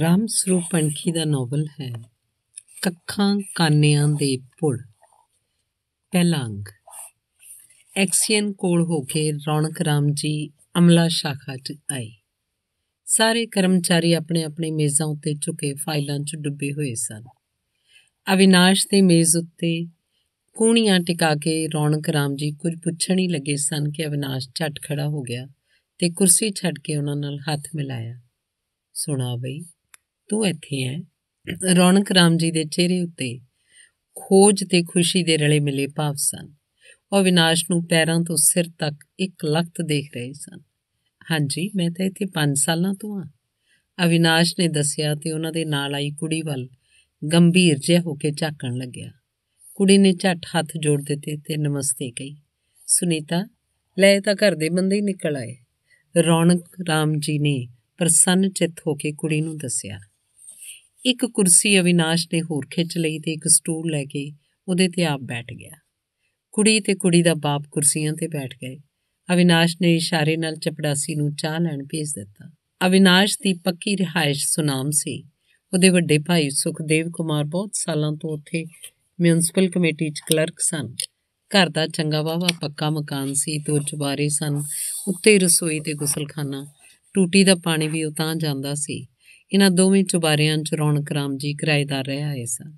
ਰਾਮ ਸਰੂਪ ਪੰਖੀ ਦਾ ਨੋਵਲ ਹੈ ਕੱਖਾਂ ਕਾਨਿਆਂ ਦੇ ਪੁੜ ਪਹਿਲਾ ਅੰਗ ਐਕਸੀਅਨ ਕੋਲ ਹੋ ਕੇ ਰੌਣਕ ਰਾਮ ਜੀ ਅਮਲਾ ਸ਼ਾਖਾ 'ਚ ਆਏ ਸਾਰੇ ਕਰਮਚਾਰੀ ਆਪਣੇ ਆਪਣੇ ਮੇਜ਼ਾਂ ਉੱਤੇ ਝੁਕੇ ਫਾਈਲਾਂ 'ਚ ਡੁੱਬੇ ਹੋਏ ਸਨ ਅਵਿਨਾਸ਼ ਦੇ ਮੇਜ਼ ਉੱਤੇ ਕੂਣੀਆਂ ਟਿਕਾ ਕੇ ਰੌਣਕ ਰਾਮ ਜੀ ਕੁਝ ਪੁੱਛਣ ਹੀ ਲੱਗੇ ਸਨ ਕਿ ਅਵਿਨਾਸ਼ ਝਟ ਖੜਾ ਹੋ ਗਿਆ ਤੇ ਕੁਰਸੀ ਛੱਡ ਕੇ ਉਹਨਾਂ ਨਾਲ ਹੱਥ ਮਿਲਾਇਆ ਸੁਣਾ ਬਈ ਤੂੰ ਇੱਥੇ ਹੈ ਰੌਣਕ ਰਾਮ ਜੀ ਦੇ ਚਿਹਰੇ ਉੱਤੇ ਖੋਜ ਤੇ ਖੁਸ਼ੀ ਦੇ ਰਲੇ ਮਿਲੇ ਭਾਵ ਸਨ ਉਹ ਵਿਨਾਸ਼ ਨੂੰ ਪੈਰਾਂ ਤੋਂ ਸਿਰ ਤੱਕ ਇੱਕ ਲਖਤ ਦੇਖ ਰਹੇ ਸਨ ਹਾਂਜੀ ਮੈਂ ਤਾਂ ਇੱਥੇ 5 ਸਾਲਾਂ ਤੋਂ ਆ ਅਵਿਨਾਸ਼ ਨੇ ਦੱਸਿਆ ਤੇ ਉਹਨਾਂ ਦੇ ਨਾਲ ਆਈ ਕੁੜੀ ਵੱਲ ਗੰਭੀਰ ਜਿਹਾ ਹੋ ਕੇ ਝਾਕਣ ਲੱਗਿਆ ਕੁੜੀ ਨੇ ਝੱਟ ਹੱਥ ਜੋੜ ਦਿੱਤੇ ਤੇ ਨਮਸਤੇ ਕਹੀ ਸੁਨੀਤਾ ਲੈ ਤਾਂ ਘਰ ਦੇ ਬੰਦੇ ਹੀ ਨਿਕਲ ਆਏ ਰੌਣਕ RAM ਜੀ ਨੇ ਪ੍ਰਸੰਨ ਚਿੱਤ ਹੋ ਕੇ ਕੁੜੀ ਨੂੰ ਦੱਸਿਆ ਇੱਕ ਕੁਰਸੀ ਅਵਿਨਾਸ਼ ਨੇ ਹੋਰ ਖਿੱਚ ਲਈ ਤੇ ਇੱਕ ਸਟੂਲ ਲੈ ਕੇ ਉਹਦੇ ਤੇ ਆਪ ਬੈਠ ਗਿਆ ਕੁੜੀ ਤੇ ਕੁੜੀ ਦਾ ਬਾਪ ਕੁਰਸੀਆਂ ਤੇ ਬੈਠ ਗਏ ਅਵਿਨਾਸ਼ ਨੇ ਇਸ਼ਾਰੇ ਨਾਲ ਚਪੜਾਸੀ ਨੂੰ ਚਾਹ ਲੈਣ ਭੇਜ ਦਿੱਤਾ ਅਵਿਨਾਸ਼ ਦੀ ਪੱਕੀ ਰਿਹਾਇਸ਼ ਸੁਨਾਮ ਸੀ ਉਹਦੇ ਵੱਡੇ ਭਾਈ ਸੁਖਦੇਵ ਕੁਮਾਰ ਬਹੁਤ ਸਾਲਾਂ ਤੋਂ ਉੱਥੇ ਮਿਊਨਿਸਪਲ ਕਮੇਟੀ 'ਚ ਕਲਰਕ ਸਨ ਘਰ ਦਾ ਚੰਗਾ ਵਾਵਾ ਪੱਕਾ ਮਕਾਨ ਸੀ ਦੋ ਚੁਬਾਰੇ ਸਨ ਉੱਤੇ ਰਸੋਈ ਤੇ ਗੁਸਲਖਾਨਾ ਟੂਟੀ ਦਾ ਪਾਣੀ ਵੀ ਉਤਾਂ ਜਾਂਦਾ ਸੀ ਇਹਨਾਂ ਦੋਵੇਂ ਚੁਬਾਰਿਆਂ 'ਚ ਰੌਣਕ ਰਾਮ ਜੀ ਕਿਰਾਏਦਾਰ ਰਹਿ ਆਏ ਸਨ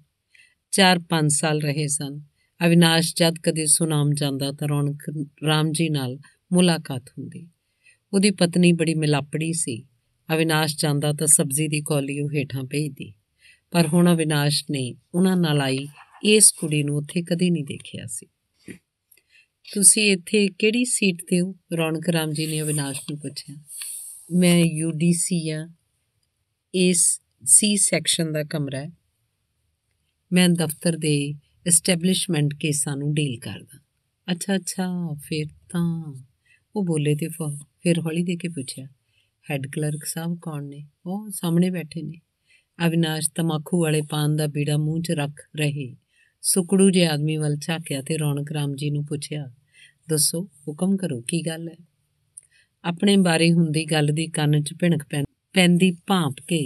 4-5 ਸਾਲ ਰਹੇ ਸਨ ਅਵਿਨਾਸ਼ ਜਦ ਕਦੇ ਸੁਨਾਮ ਜਾਂਦਾ ਤਾਂ ਰੌਣਕ ਰਾਮ ਜੀ ਨਾਲ ਮੁਲਾਕਾਤ ਹੁੰਦੀ ਉਹਦੀ ਪਤਨੀ ਬੜੀ ਮਿਲਾਪੜੀ ਸੀ ਅਵਿਨਾਸ਼ ਜਾਂਦਾ ਤਾਂ ਸਬਜ਼ੀ ਦੀ ਕੋਲੀ ਉਹ ਹੇਠਾਂ ਭੇਜਦੀ ਪਰ ਹੁਣ ਅਵਿਨਾਸ਼ ਨੇ ਉਹਨਾਂ ਨਾਲ ਆਈ ਇਸ ਕੁੜੀ ਨੂੰ ਉੱਥੇ ਕਦੇ ਨਹੀਂ ਦੇਖਿਆ ਸੀ ਤੁਸੀਂ ਇੱਥੇ ਕਿਹੜੀ ਸੀਟ ਤੇ ਹੋ ਰੌਣਕ ਰਾਮ ਜੀ ਨੇ ਅਵਿਨਾਸ਼ ਨੂੰ ਪੁੱਛਿਆ ਮੈਂ ਯੂਡੀਸੀ ਆ ਇਸ ਸੀ ਸੈਕਸ਼ਨ ਦਾ ਕਮਰਾ ਹੈ ਮੈਂ ਦਫ਼ਤਰ ਦੇ ਐਸਟੈਬਲਿਸ਼ਮੈਂਟ ਕੇਸਾਂ ਨੂੰ ਡੀਲ ਕਰਦਾ ਅੱਛਾ ਅੱਛਾ ਫਿਰ ਤਾਂ ਉਹ ਬੋਲੇ ਤੇ ਫਿਰ ਹੌਲੀ ਦੇ ਕੇ ਪੁੱਛਿਆ ਹੈੱਡ ਕਲਰਕ ਸਾਹਿਬ ਕੌਣ ਨੇ ਉਹ ਸਾਹਮਣੇ ਬੈਠੇ ਨੇ ਅਵਿਨਾਸ਼ ਤਮਾਕੂ ਵਾਲੇ ਪਾਨ ਦਾ ਬੀੜਾ ਮੂੰਹ 'ਚ ਰੱਖ ਰਹੇ ਸੁਕੜੂ ਜੇ ਆਦਮੀ ਵੱਲ ਝਾਕਿਆ ਤੇ ਰੌਣਕ ਰਾਮ ਜੀ ਨੂੰ ਪੁੱਛਿਆ ਦੱਸੋ ਹੁਕਮ ਕਰੋ ਕੀ ਗੱਲ ਹੈ ਆਪਣੇ ਬਾਰੇ ਹੁੰਦੀ ਗੱਲ ਦੀ ਕੰਨ 'ਚ ਭਿਣਕ ਪੈ ਪੈਂਦੀ ਭਾਂਪ ਕੇ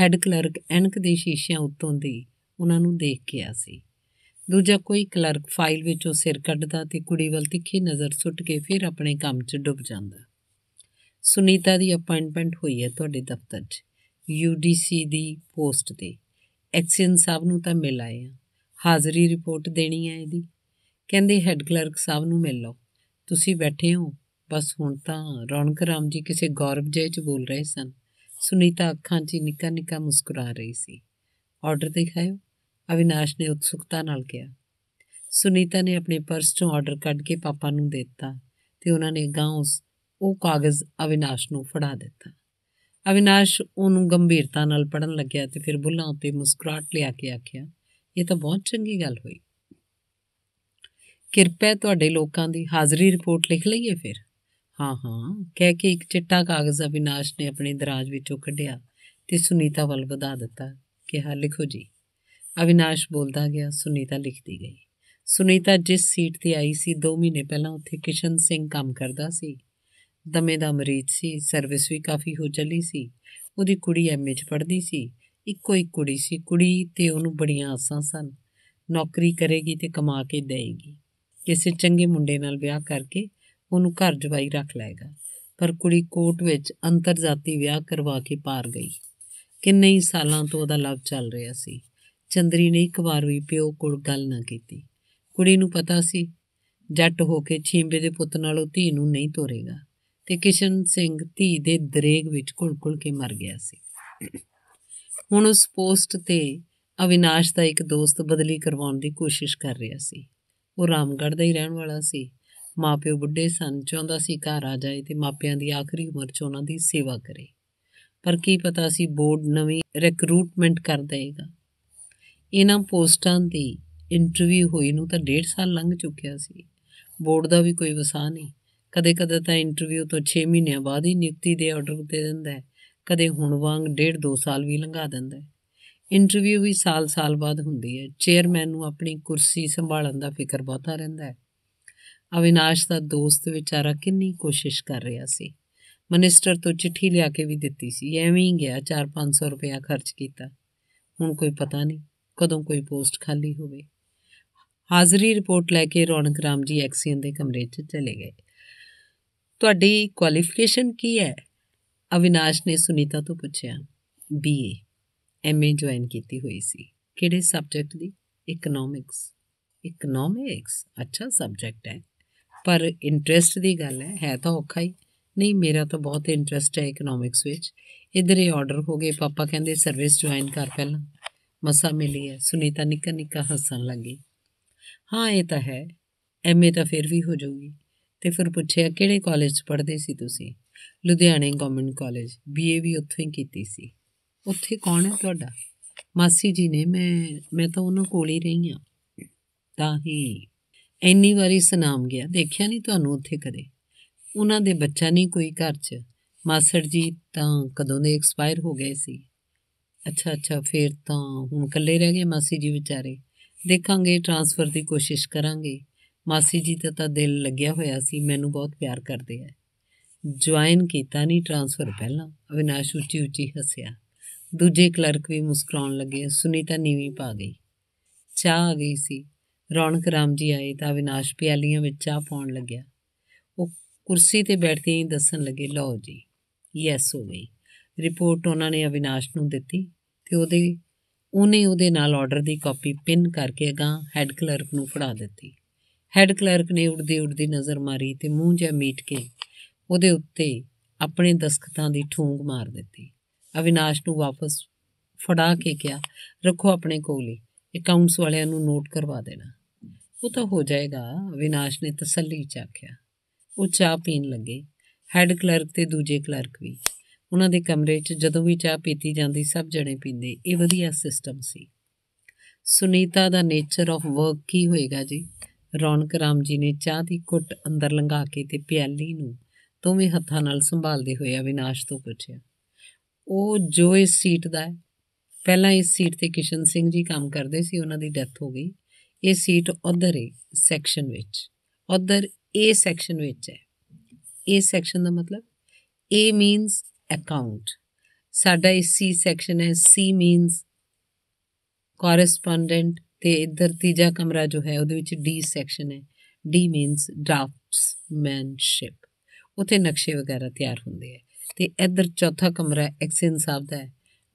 ਹੈੱਡ ਕਲਰਕ ਐਨਕ ਦੇ ਸ਼ੀਸ਼ਿਆਂ ਉੱਤੋਂ ਦੀ ਉਹਨਾਂ ਨੂੰ ਦੇਖ ਕੇ ਆ ਸੀ ਦੂਜਾ ਕੋਈ ਕਲਰਕ ਫਾਈਲ ਵਿੱਚੋਂ ਸਿਰ ਕੱਢਦਾ ਤੇ ਕੁੜੀ ਵੱਲ ਤਿੱਖੀ ਨਜ਼ਰ ਸੁੱਟ ਕੇ ਫਿਰ ਆਪਣੇ ਕੰਮ 'ਚ ਡੁੱਬ ਜਾਂਦਾ ਸੁਨੀਤਾ ਦੀ ਅਪਾਇੰਟਮੈਂਟ ਹੋਈ ਹੈ ਤੁਹਾਡੇ ਦਫ਼ਤਰ 'ਚ ਯੂਡੀਸੀ ਦੀ ਪੋਸਟ ਤੇ ਐਕਸਨ ਸਾਹਿਬ ਨੂੰ ਤਾਂ ਮਿਲ ਆਏ ਆ ਹਾਜ਼ਰੀ ਰਿਪੋਰਟ ਦੇਣੀ ਹੈ ਇਹਦੀ ਕਹਿੰਦੇ ਹੈੱਡ ਕਲਰਕ ਸਾਹਿਬ ਨੂੰ ਮਿਲ ਲਓ ਤੁਸੀਂ ਬੈਠੇ ਹੋ ਬਸ ਹੁਣ ਤਾਂ ਰੌਣਕ ਰਾਮ ਜੀ ਕਿਸੇ ਗੌਰਵ ਜੇ 'ਚ ਬੋਲ ਰਹੇ ਸਨ ਸੁਨੀਤਾ ਅੱਖਾਂ 'ਚ ਨਿੱਕਾ ਨਿੱਕਾ ਮੁਸਕਰਾ ਰਹੀ ਸੀ ਆਰਡਰ ਦਿਖਾਇਓ ਅਵਿਨਾਸ਼ ਨੇ ਉਤਸੁਕਤਾ ਨਾਲ ਕਿਹਾ ਸੁਨੀਤਾ ਨੇ ਆਪਣੇ ਪਰਸ 'ਚੋਂ ਆਰਡਰ ਕੱਢ ਕੇ ਪਾਪਾ ਨੂੰ ਦਿੱਤਾ ਤੇ ਉਹਨਾਂ ਨੇ ਗਾਂ ਉਸ ਉਹ ਕਾਗਜ਼ ਅਵਿਨਾਸ਼ ਨੂੰ ਫੜਾ ਦਿੱਤਾ ਅਵਿਨਾਸ਼ ਉਹਨੂੰ ਗੰਭੀਰਤਾ ਨਾਲ ਪੜਨ ਲੱਗਿਆ ਤੇ ਫਿਰ ਬੁੱਲਾਂ ਉੱਤੇ ਮੁਸਕਰਾਟ ਲਿਆ ਕੇ ਆਖਿਆ ਇਹ ਤਾਂ ਬਹੁਤ ਚੰਗੀ ਗੱਲ ਹੋਈ ਕਿਰਪਾ ਤੁਹਾਡੇ ਲੋਕਾਂ ਦੀ ਹਾਜ਼ਰੀ ਰਿਪੋਰਟ ਲਿਖ ਲਈਏ ਫਿਰ ਹਾਂ ਹਾਂ ਕਹਿ ਕੇ ਇੱਕ ਚਿੱਟਾ ਕਾਗਜ਼ ਅਵਿਨਾਸ਼ ਨੇ ਆਪਣੀ ਦਰਾਜ ਵਿੱਚੋਂ ਕੱਢਿਆ ਤੇ ਸੁਨੀਤਾ ਵੱਲ ਵਧਾ ਦਿੱਤਾ ਕਿਹਾ ਲਿਖੋ ਜੀ ਅਵਿਨਾਸ਼ ਬੋਲਦਾ ਗਿਆ ਸੁਨੀਤਾ ਲਿਖਦੀ ਗਈ ਸੁਨੀਤਾ ਜਿਸ ਸੀਟ ਤੇ ਆਈ ਸੀ 2 ਮਹੀਨੇ ਪਹਿਲਾਂ ਉੱਥੇ ਕਿਸ਼ਨ ਸਿੰਘ ਕੰਮ ਕਰਦਾ ਸੀ ਦਮੇ ਦਾ ਮਰੀਜ਼ ਸੀ ਸਰਵਿਸ ਵੀ ਕਾਫੀ ਹੋ ਚੱਲੀ ਸੀ ਉਹਦੀ ਕੁੜੀ ਐਮਏ 'ਚ ਪੜ੍ਹਦੀ ਸੀ ਇੱਕੋ ਇੱਕ ਕੁੜੀ ਸੀ ਕੁੜੀ ਤੇ ਉਹਨੂੰ ਬੜੀਆਂ ਆਸਾਂ ਸਨ ਨੌਕਰੀ ਕਰੇਗੀ ਤੇ ਕਮਾ ਕੇ ਦੇਏਗੀ ਕਿਸੇ ਚੰਗੇ ਮੁੰਡੇ ਨਾਲ ਵਿਆਹ ਕਰਕੇ ਉਹਨੂੰ ਘਰ ਜਵਾਈ ਰੱਖ ਲਏਗਾ ਪਰ ਕੁੜੀ ਕੋਰਟ ਵਿੱਚ ਅੰਤਰਜਾਤੀ ਵਿਆਹ ਕਰਵਾ ਕੇ ਪਾਰ ਗਈ ਕਿੰਨੇ ਹੀ ਸਾਲਾਂ ਤੋਂ ਉਹਦਾ ਲਵ ਚੱਲ ਰਿਹਾ ਸੀ ਚੰਦਰੀ ਨੇ ਇੱਕ ਵਾਰ ਵੀ ਪਿਓ ਕੋਲ ਗੱਲ ਨਾ ਕੀਤੀ ਕੁੜੀ ਨੂੰ ਪਤਾ ਸੀ ਜੱਟ ਹੋ ਕੇ ਛੀਂਬੇ ਦੇ ਪੁੱਤ ਨਾਲ ਉਹ ਧੀ ਨੂੰ ਨਹੀਂ ਤੋਰੇਗਾ ਤੇ ਕਿਸ਼ਨ ਸਿੰਘ ਧੀ ਦੇ ਦਰੇਗ ਵਿੱਚ ਘੁਲਕੁਲ ਕੇ ਮਰ ਗਿਆ ਸੀ ਹੁਣ ਉਸ ਪੋਸਟ ਤੇ ਅਵਿਨਾਸ਼ ਦਾ ਇੱਕ ਦੋਸਤ ਬਦਲੀ ਕਰਵਾਉਣ ਦੀ ਕੋਸ਼ਿਸ਼ ਕਰ ਰਿਹਾ ਸੀ ਉਹ ਰਾਮਗੜ੍ਹ ਦਾ ਹੀ ਰਹਿਣ ਵਾਲਾ ਸੀ ਮਾਪਿਓ ਬੁੱਢੇ ਸਨ ਚਾਹੁੰਦਾ ਸੀ ਘਰ ਆ ਜਾਏ ਤੇ ਮਾਪਿਆਂ ਦੀ ਆਖਰੀ ਉਮਰ 'ਚ ਉਹਨਾਂ ਦੀ ਸੇਵਾ ਕਰੇ ਪਰ ਕੀ ਪਤਾ ਸੀ ਬੋਰਡ ਨਵੀਂ ਰਿਕਰੂਟਮੈਂਟ ਕਰ ਦੇਗਾ ਇਹਨਾਂ ਪੋਸਟਾਂ ਦੀ ਇੰਟਰਵਿਊ ਹੋਈ ਨੂੰ ਤਾਂ ਡੇਢ ਸਾਲ ਲੰਘ ਚੁੱਕਿਆ ਸੀ ਬੋਰਡ ਦਾ ਵੀ ਕੋਈ ਵਸਾ ਨਹੀਂ ਕਦੇ-ਕਦੇ ਤਾਂ ਇੰਟਰਵਿਊ ਤੋਂ 6 ਮਹੀਨਿਆਂ ਬਾਅਦ ਹੀ ਨਿਯੁਕਤੀ ਦੇ ਆਰਡਰ ਦੇ ਦਿੰਦਾ ਹੈ ਕਦੇ ਹੁਣ ਵਾਂਗ ਡੇਢ 2 ਸਾਲ ਵੀ ਲੰਘਾ ਦਿੰਦਾ ਹੈ ਇੰਟਰਵਿਊ ਵੀ ਸਾਲ-ਸਾਲ ਬਾਅਦ ਹੁੰਦੀ ਹੈ ਚੇਅਰਮੈਨ ਨੂੰ ਆਪਣੀ ਕੁਰਸੀ ਸੰਭਾਲਣ ਦਾ ਫਿਕਰ ਬਹੁਤਾ ਰਹਿੰਦਾ ਹੈ ਅਵਿਨਾਸ਼ ਦਾ ਦੋਸਤ ਵਿਚਾਰਾ ਕਿੰਨੀ ਕੋਸ਼ਿਸ਼ ਕਰ ਰਿਹਾ ਸੀ ਮਨਿਸਟਰ ਤੋਂ ਚਿੱਠੀ ਲਿਆ ਕੇ ਵੀ ਦਿੱਤੀ ਸੀ ਐਵੇਂ ਹੀ ਗਿਆ 4-500 ਰੁਪਇਆ ਖਰਚ ਕੀਤਾ ਹੁਣ ਕੋਈ ਪਤਾ ਨਹੀਂ ਕਦੋਂ ਕੋਈ ਪੋਸਟ ਖਾਲੀ ਹੋਵੇ ਹਾਜ਼ਰੀ ਰਿਪੋਰਟ ਲੈ ਕੇ ਰੌਣਕ ਰਾਮ ਜੀ ਐਕਸੀਅਨ ਦੇ ਕਮਰੇ 'ਚ ਚਲੇ ਗਏ ਤੁਹਾਡੀ ਕੁਆਲੀਫਿਕੇਸ਼ਨ ਕੀ ਹੈ ਅਵਿਨਾਸ਼ ਨੇ ਸੁਨੀਤਾ ਤੋਂ ਪੁੱਛਿਆ ਬੀਏ ਐਮਏ ਜੁਆਇਨ ਕੀਤੀ ਹੋਈ ਸੀ ਕਿਹੜੇ ਸਬਜੈਕਟ ਦੀ ਇਕਨੋਮਿਕਸ ਇਕਨੋਮਿਕਸ ਅੱਛਾ ਸਬਜੈਕਟ ਹੈ ਪਰ ਇੰਟਰਸਟ ਦੀ ਗੱਲ ਹੈ ਹੈ ਤਾਂ ਔਖਾ ਹੀ ਨਹੀਂ ਮੇਰਾ ਤਾਂ ਬਹੁਤ ਇੰਟਰਸਟ ਹੈ ਇਕਨੋਮਿਕਸ ਵਿੱਚ ਇਧਰ ਹੀ ਆਰਡਰ ਹੋ ਗਏ ਪਾਪਾ ਕਹਿੰਦੇ ਸਰਵਿਸ ਜੁਆਇਨ ਕਰ ਪਹਿਲਾਂ ਮਸਾ ਮਿਲੀ ਹੈ ਸੁਨੀਤਾ ਨਿੱਕਾ ਨਿੱਕਾ ਹੱਸਣ ਲੱਗੀ ਹਾਂ ਇਹ ਤਾਂ ਹੈ ਐਮਏ ਤਾਂ ਫਿਰ ਵੀ ਹੋ ਜਾਊਗੀ ਤੇ ਫਿਰ ਪੁੱਛਿਆ ਕਿਹੜੇ ਕਾਲਜ 'ਚ ਪੜ੍ਹਦੇ ਸੀ ਤੁਸੀਂ ਲੁਧਿਆਣੇ ਗਵਰਨਮੈਂਟ ਕਾਲਜ ਬੀਏ ਵੀ ਉੱਥੋਂ ਹੀ ਕੀਤੀ ਸੀ ਉੱਥੇ ਕੌਣ ਹੈ ਤੁਹਾਡਾ ਮਾਸੀ ਜੀ ਨੇ ਮੈਂ ਮੈਂ ਤਾਂ ਉਹਨਾਂ ਕੋਲ ਹੀ ਰਹੀ ਹਾਂ ਤਾਂ ਹੀ ਇੰਨੀ ਵਾਰੀ ਸੁਨਾਮ ਗਿਆ ਦੇਖਿਆ ਨਹੀਂ ਤੁਹਾਨੂੰ ਉੱਥੇ ਕਦੇ ਉਹਨਾਂ ਦੇ ਬੱਚਾ ਨਹੀਂ ਕੋਈ ਘਰ 'ਚ ਮਾਸੜ ਜੀ ਤਾਂ ਕਦੋਂ ਦੇ ਐਕਸਪਾਇਰ ਹੋ ਗਏ ਸੀ ਅੱਛਾ ਅੱਛਾ ਫੇਰ ਤਾਂ ਹੁਣ ਇਕੱਲੇ ਰਹਿ ਗਏ ਮਾਸੀ ਜੀ ਵਿਚਾਰੇ ਦੇਖਾਂਗੇ ਟ੍ਰਾਂਸਫਰ ਦੀ ਕੋਸ਼ਿਸ਼ ਕਰਾਂਗੇ ਮਾਸੀ ਜੀ ਦਾ ਤਾਂ ਦਿਲ ਲੱਗਿਆ ਹੋਇਆ ਸੀ ਮੈਨੂੰ ਬਹੁਤ ਪਿਆਰ ਕਰਦੇ ਆ ਜੁਆਇਨ ਕੀਤਾ ਨਹੀਂ ਟ੍ਰਾਂਸਫਰ ਪਹਿਲਾਂ ਅਵਿਨਾਸ਼ ਉੱਚੀ ਉੱਚੀ ਹੱਸਿਆ ਦੂਜੇ ਕਲਰਕ ਵੀ ਮੁਸਕਰਾਉਣ ਲੱਗੇ ਸੁਨੀਤਾ ਨੀਵੀਂ ਪਾ ਗਈ ਚਾਹ ਆ ਗਈ ਸੀ ਰੌਣਕ ਰਾਮ ਜੀ ਆਏ ਤਾਂ ਵਿਨਾਸ਼ ਪਿਆਲੀਆਂ ਵਿੱਚ ਆ ਪਾਉਣ ਲੱਗਿਆ ਉਹ ਕੁਰਸੀ ਤੇ ਬੈਠਦੇ ਹੀ ਦੱਸਣ ਲੱਗੇ ਲਓ ਜੀ ਯੈਸ ਹੋ ਗਈ ਰਿਪੋਰਟ ਉਹਨਾਂ ਨੇ ਅਵਿਨਾਸ਼ ਨੂੰ ਦਿੱਤੀ ਤੇ ਉਹਦੇ ਉਹਨੇ ਉਹਦੇ ਨਾਲ ਆਰਡਰ ਦੀ ਕਾਪੀ ਪਿਨ ਕਰਕੇ ਅਗਾ ਹੈੱਡ ਕਲਰਕ ਨੂੰ ਫੜਾ ਦਿੱਤੀ ਹੈੱਡ ਕਲਰਕ ਨੇ ਉੜਦੀ ਉੜਦੀ ਨਜ਼ਰ ਮਾਰੀ ਤੇ ਮੂੰਹ ਜਿਹਾ ਮੀਟ ਕੇ ਉਹਦੇ ਉੱਤੇ ਆਪਣੇ ਦਸਖਤਾਂ ਦੀ ਠੂੰਗ ਮਾਰ ਦਿੱਤੀ ਅਵਿਨਾਸ਼ ਨੂੰ ਵਾਪਸ ਫੜਾ ਕੇ ਕਿਹਾ ਰੱਖੋ ਆਪਣੇ ਕੋਲ ਹੀ ਅਕਾਊਂਟਸ ਵਾਲਿਆਂ ਨੂੰ ਨੋਟ ਕਰਵਾ ਦੇਣਾ ਉਹ ਤਾਂ ਹੋ ਜਾਏਗਾ ਵਿਨਾਸ਼ ਨੇ ਤਸੱਲੀ ਚ ਆਖਿਆ ਉਹ ਚਾਹ ਪੀਣ ਲੱਗੇ ਹੈੱਡ ਕਲਰਕ ਤੇ ਦੂਜੇ ਕਲਰਕ ਵੀ ਉਹਨਾਂ ਦੇ ਕਮਰੇ 'ਚ ਜਦੋਂ ਵੀ ਚਾਹ ਪੀਤੀ ਜਾਂਦੀ ਸਭ ਜਣੇ ਪੀਂਦੇ ਇਹ ਵਧੀਆ ਸਿਸਟਮ ਸੀ ਸੁਨੀਤਾ ਦਾ ਨੇਚਰ ਆਫ ਵਰਕ ਕੀ ਹੋਏਗਾ ਜੀ ਰੌਣਕ ਰਾਮ ਜੀ ਨੇ ਚਾਹ ਦੀ ਘੁੱਟ ਅੰਦਰ ਲੰਘਾ ਕੇ ਤੇ ਪਿਆਲੀ ਨੂੰ ਦੋਵੇਂ ਹੱਥਾਂ ਨਾਲ ਸੰਭਾਲਦੇ ਹੋਏ ਅਵਿਨਾਸ਼ ਤੋਂ ਪੁੱਛਿਆ ਉਹ ਜੋ ਇਸ ਸੀਟ ਦਾ ਹੈ ਪਹਿਲਾਂ ਇਸ ਸੀਟ ਤੇ ਕਿਸ਼ਨ ਸਿੰਘ ਜੀ ਕੰਮ ਕਰਦੇ ਸੀ ਉਹਨਾਂ ਦੀ ਡੈਥ ਹੋ ਗਈ ਇਹ ਸੀਟ ਉਧਰ ਹੈ ਸੈਕਸ਼ਨ ਵਿੱਚ ਉਧਰ ਏ ਸੈਕਸ਼ਨ ਵਿੱਚ ਹੈ ਏ ਸੈਕਸ਼ਨ ਦਾ ਮਤਲਬ ਏ ਮੀਨਸ ਅਕਾਊਂਟ ਸਾਡਾ ਇਹ ਸੀ ਸੈਕਸ਼ਨ ਹੈ ਸੀ ਮੀਨਸ ਕੋਰਸਪੋਂਡੈਂਟ ਤੇ ਇਧਰ ਤੀਜਾ ਕਮਰਾ ਜੋ ਹੈ ਉਹਦੇ ਵਿੱਚ ਡੀ ਸੈਕਸ਼ਨ ਹੈ ਡੀ ਮੀਨਸ ਡਰਾਫਟਸਮੈਨਸ਼ਿਪ ਉਥੇ ਨਕਸ਼ੇ ਵਗੈਰਾ ਤਿਆਰ ਹੁੰਦੇ ਆ ਤੇ ਇਧਰ ਚੌਥਾ ਕਮਰਾ ਐਕਸਨ ਸਾਹਿਬ ਦਾ ਹੈ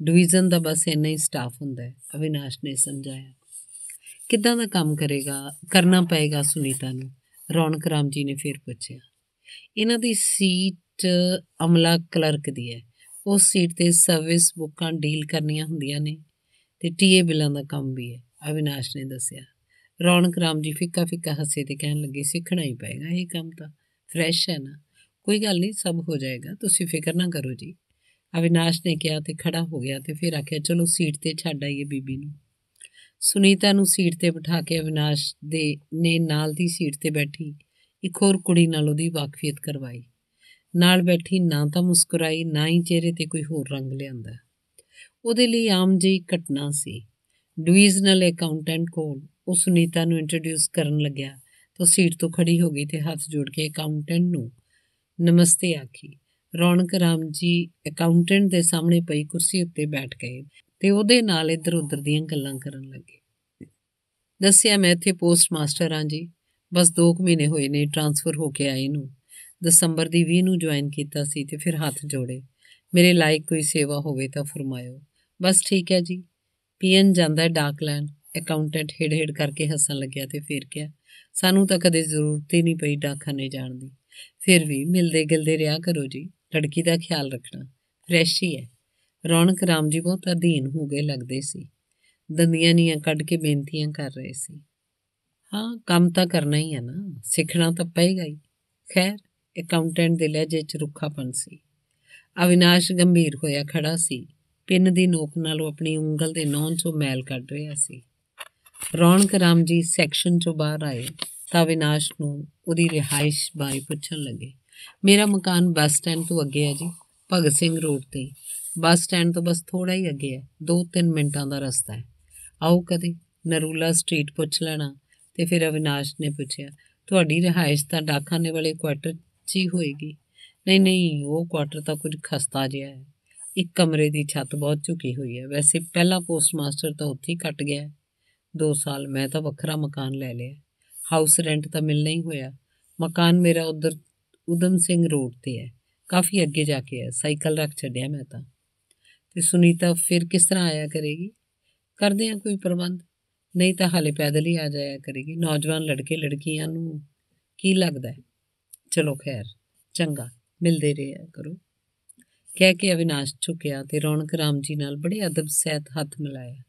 ਡਿਵੀਜ਼ਨ ਦਾ ਬਸ ਇੰਨਾ ਹੀ ਸਟਾਫ ਹੁੰਦਾ ਹੈ ਅਵਿਨਾਸ਼ ਨੇ ਸਮਝਾਇਆ ਕਿੱਦਾਂ ਦਾ ਕੰਮ ਕਰੇਗਾ ਕਰਨਾ ਪਏਗਾ ਸੁਨੀਤਾ ਨੂੰ ਰੌਣਕ ਰਾਮ ਜੀ ਨੇ ਫਿਰ ਪੁੱਛਿਆ ਇਹਨਾਂ ਦੀ ਸੀਟ ਅਮਲਾ ਕਲਰਕ ਦੀ ਹੈ ਉਸ ਸੀਟ ਤੇ ਸਰਵਿਸ ਬੁੱਕਾਂ ਡੀਲ ਕਰਨੀਆਂ ਹੁੰਦੀਆਂ ਨੇ ਤੇ ਟੀਏ ਬਿਲਾਂ ਦਾ ਕੰਮ ਵੀ ਹੈ ਅਵਿਨਾਸ਼ ਨੇ ਦੱਸਿਆ ਰੌਣਕ ਰਾਮ ਜੀ ਫਿੱਕਾ ਫਿੱਕਾ ਹੱਸੇ ਤੇ ਕਹਿਣ ਲੱਗੇ ਸਿੱਖਣਾ ਹੀ ਪਏਗਾ ਇਹ ਕੰਮ ਤਾਂ ਫਰੈਸ਼ ਹੈ ਨਾ ਕੋਈ ਗੱਲ ਨਹੀਂ ਸਭ ਹੋ ਜਾਏਗਾ ਤੁਸੀਂ ਫਿਕਰ ਨਾ ਕਰੋ ਜੀ ਅਵਿਨਾਸ਼ ਨੇ ਕਿਹਾ ਤੇ ਖੜਾ ਹੋ ਗਿਆ ਤੇ ਫਿਰ ਆਖਿਆ ਚਲੋ ਸੀਟ ਤੇ ਛੱਡ ਆਈਏ ਬੀਬੀ ਨੂੰ ਸੁਨੀਤਾ ਨੂੰ ਸੀਟ ਤੇ ਬਿਠਾ ਕੇ ਅਵਿਨਾਸ਼ ਦੇ ਨੇ ਨਾਲ ਦੀ ਸੀਟ ਤੇ ਬੈਠੀ ਇੱਕ ਹੋਰ ਕੁੜੀ ਨਾਲ ਉਹਦੀ ਵਾਕਫੀਅਤ ਕਰਵਾਈ ਨਾਲ ਬੈਠੀ ਨਾ ਤਾਂ ਮੁਸਕਰਾਈ ਨਾ ਹੀ ਚਿਹਰੇ ਤੇ ਕੋਈ ਹੋਰ ਰੰਗ ਲਿਆਂਦਾ ਉਹਦੇ ਲਈ ਆਮ ਜਿਹੀ ਘਟਨਾ ਸੀ ਡਿਵੀਜ਼ਨਲ ਅਕਾਊਂਟੈਂਟ ਕੋਲ ਉਹ ਸੁਨੀਤਾ ਨੂੰ ਇੰਟਰੋਡਿਊਸ ਕਰਨ ਲੱਗਿਆ ਤਾਂ ਸੀਟ ਤੋਂ ਖੜੀ ਹੋ ਗਈ ਤੇ ਹੱਥ ਜੋੜ ਕੇ ਅਕਾਊਂਟੈਂਟ ਨੂੰ ਨਮਸਤੇ ਆਖੀ ਰੌਣਕ ਰਾਮ ਜੀ ਅਕਾਊਂਟੈਂਟ ਦੇ ਸਾਹਮਣੇ ਪਈ ਕੁਰਸੀ ਉੱਤੇ ਬੈਠ ਗਏ ਤੇ ਉਹਦੇ ਨਾਲ ਇੱਧਰ ਉੱਧਰ ਦੀਆਂ ਗੱਲਾਂ ਕਰਨ ਲੱਗੇ ਦੱਸਿਆ ਮੈਂ ਇੱਥੇ ਪੋਸਟ ਮਾਸਟਰ ਹਾਂ ਜੀ ਬਸ 2 ਮਹੀਨੇ ਹੋਏ ਨੇ ਟ੍ਰਾਂਸਫਰ ਹੋ ਕੇ ਆਏ ਨੂੰ ਦਸੰਬਰ ਦੀ 20 ਨੂੰ ਜੁਆਇਨ ਕੀਤਾ ਸੀ ਤੇ ਫਿਰ ਹੱਥ ਜੋੜੇ ਮੇਰੇ ਲਾਇਕ ਕੋਈ ਸੇਵਾ ਹੋਵੇ ਤਾਂ ਫਰਮਾਇਓ ਬਸ ਠੀਕ ਹੈ ਜੀ ਪੀਐਨ ਜਾਂਦਾ ਡਾਕ ਲੈਣ ਅਕਾਊਂਟੈਂਟ ਹੇਡ-ਹੇਡ ਕਰਕੇ ਹੱਸਣ ਲੱਗਿਆ ਤੇ ਫਿਰ ਕਿਹਾ ਸਾਨੂੰ ਤਾਂ ਕਦੇ ਜ਼ਰੂਰਤ ਹੀ ਨਹੀਂ ਪਈ ਡਾਕਖਾਨੇ ਜਾਣ ਦੀ ਫਿਰ ਵੀ ਮਿਲਦੇ ਗਿਲਦੇ ਰਿਹਾ ਕਰੋ ਜੀ ਲੜਕੀ ਦਾ ਖਿਆਲ ਰੱਖਣਾ ਫਰੈਸ਼ ਹੀ ਹੈ ਰੌਣਕ ਰਾਮ ਜੀ ਬਹੁਤ ਅਧੀਨ ਹੋ ਗਏ ਲੱਗਦੇ ਸੀ ਦੰਦੀਆਂ ਨੀਆਂ ਕੱਢ ਕੇ ਬੇਨਤੀਆਂ ਕਰ ਰਹੇ ਸੀ ਹਾਂ ਕੰਮ ਤਾਂ ਕਰਨਾ ਹੀ ਹੈ ਨਾ ਸਿੱਖਣਾ ਤਾਂ ਪਏਗਾ ਹੀ ਖੈਰ ਅਕਾਊਂਟੈਂਟ ਦੇ ਲਹਿਜੇ 'ਚ ਰੁੱਖਾਪਨ ਸੀ ਅਵਿਨਾਸ਼ ਗੰਭੀਰ ਹੋਇਆ ਖੜਾ ਸੀ ਪਿੰਨ ਦੀ ਨੋਕ ਨਾਲ ਉਹ ਆਪਣੀ ਉਂਗਲ ਦੇ ਨੌਂ 'ਚੋਂ ਮੈਲ ਕੱਢ ਰਿਹਾ ਸੀ ਰੌਣਕ ਰਾਮ ਜੀ ਸੈਕਸ਼ਨ 'ਚੋਂ ਬਾਹਰ ਆਏ ਤਾਂ ਅਵਿਨਾਸ਼ ਨੂੰ ਉਹਦੀ ਰਿਹਾਇਸ਼ ਬਾਰੇ ਪੁੱਛਣ ਲੱਗੇ ਮੇਰਾ ਮਕਾਨ ਬੱਸ ਸਟੈਂਡ ਤੋਂ ਅੱਗੇ ਹੈ ਜੀ ਭਗਤ ਸਿੰਘ ਰੋਡ ਤੇ ਬੱਸ ਸਟੈਂਡ ਤੋਂ ਬਸ ਥੋੜਾ ਹੀ ਅੱਗੇ ਹੈ 2-3 ਮਿੰਟਾਂ ਦਾ ਰਸਤਾ ਹੈ ਆਓ ਕਦੇ ਨਰੂਲਾ ਸਟਰੀਟ ਪੁੱਛ ਲੈਣਾ ਤੇ ਫਿਰ ਅਵਿਨਾਸ਼ ਨੇ ਪੁੱਛਿਆ ਤੁਹਾਡੀ ਰਹਾਇਸ਼ ਤਾਂ ਡਾਕਖਾਨੇ ਵਾਲੇ ਕੁਆਟਰ 'ਚ ਹੀ ਹੋਏਗੀ ਨਹੀਂ ਨਹੀਂ ਉਹ ਕੁਆਟਰ ਤਾਂ ਕੁਝ ਖਸਤਾ ਜਿਹਾ ਹੈ ਇੱਕ ਕਮਰੇ ਦੀ ਛੱਤ ਬਹੁਤ ਝੁਕੀ ਹੋਈ ਹੈ ਵੈਸੇ ਪਹਿਲਾ ਪੋਸਟਮਾਸਟਰ ਤਾਂ ਉੱਥੇ ਹੀ ਕੱਟ ਗਿਆ 2 ਸਾਲ ਮੈਂ ਤਾਂ ਵੱਖਰਾ ਮਕਾਨ ਲੈ ਲਿਆ ਹਾਊਸ ਰੈਂਟ ਤਾਂ ਮਿਲ ਨਹੀਂ ਹੋਇਆ ਮਕਾਨ ਮੇਰਾ ਉਧਰ ਉਦਮ ਸਿੰਘ ਰੋਡ ਤੇ ਹੈ ਕਾਫੀ ਅੱਗੇ ਜਾ ਕੇ ਹੈ ਸਾਈਕਲ ਰੱਖ ਛੱਡਿਆ ਮੈਂ ਤਾਂ ਤੇ ਸੁਨੀਤਾ ਫਿਰ ਕਿਸ ਤਰ੍ਹਾਂ ਆਇਆ ਕਰੇਗੀ ਕਰਦੇ ਆ ਕੋਈ ਪ੍ਰਬੰਧ ਨਹੀਂ ਤਾਂ ਹਲੇ ਪੈਦਲ ਹੀ ਆ ਜਾਇਆ ਕਰੇਗੀ ਨੌਜਵਾਨ ਲੜਕੇ ਲੜਕੀਆਂ ਨੂੰ ਕੀ ਲੱਗਦਾ ਚਲੋ ਖੈਰ ਚੰਗਾ ਮਿਲਦੇ ਰਿਹਾ ਕਰੋ ਕਹਿ ਕੇ ਅਵਿਨਾਸ਼ ਚੁੱਕਿਆ ਤੇ ਰੌਣਕ ਰਾਮ ਜੀ ਨਾਲ ਬੜੇ ਅਦਬ ਸਹਿਤ ਹੱਥ ਮਿਲਾਇਆ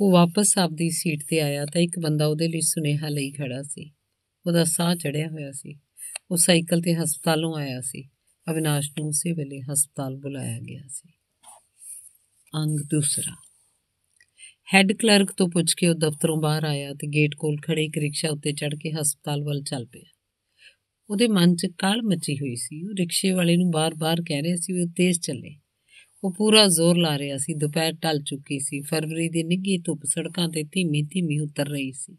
ਉਹ ਵਾਪਸ ਆਪਦੀ ਸੀਟ ਤੇ ਆਇਆ ਤਾਂ ਇੱਕ ਬੰਦਾ ਉਹਦੇ ਲਈ ਸੁਨੇਹਾ ਲਈ ਖੜਾ ਸੀ ਉਹਦਾ ਸਾਹ ਚੜਿਆ ਹੋਇਆ ਸੀ ਉਹ ਸਾਈਕਲ ਤੇ ਹਸਪਤਾਲੋਂ ਆਇਆ ਸੀ ਅਵਿਨਾਸ਼ ਨੂੰ ਉਸੇ ਵੇਲੇ ਹਸਪਤਾਲ ਬੁਲਾਇਆ ਗਿਆ ਸੀ ਅੰਗ ਦੂਸਰਾ ਹੈੱਡ ਕਲਰਕ ਤੋਂ ਪੁੱਛ ਕੇ ਉਹ ਦਫ਼ਤਰੋਂ ਬਾਹਰ ਆਇਆ ਤੇ ਗੇਟ ਕੋਲ ਖੜੇ ਇੱਕ ਰਿਕਸ਼ਾ ਉੱਤੇ ਚੜ੍ਹ ਕੇ ਹਸਪਤਾਲ ਵੱਲ ਚੱਲ ਪਿਆ ਉਹਦੇ ਮਨ 'ਚ ਕਾਲ ਮੱਚੀ ਹੋਈ ਸੀ ਉਹ ਰਿਕਸ਼ੇ ਵਾਲੇ ਨੂੰ ਬਾਰ-ਬਾਰ ਕਹਿ ਰਿਹਾ ਸੀ ਵੀ ਉਹ ਤੇਜ਼ ਚੱਲੇ ਉਹ ਪੂਰਾ ਜ਼ੋਰ ਲਾ ਰਿਹਾ ਸੀ ਦੁਪਹਿਰ ਢਲ ਚੁੱਕੀ ਸੀ ਫਰਵਰੀ ਦੀ ਨਿੱਘੀ ਧੁੱਪ ਸੜਕਾਂ ਤੇ ਧੀਮੀ-ਧੀਮੀ ਉਤਰ ਰਹੀ ਸੀ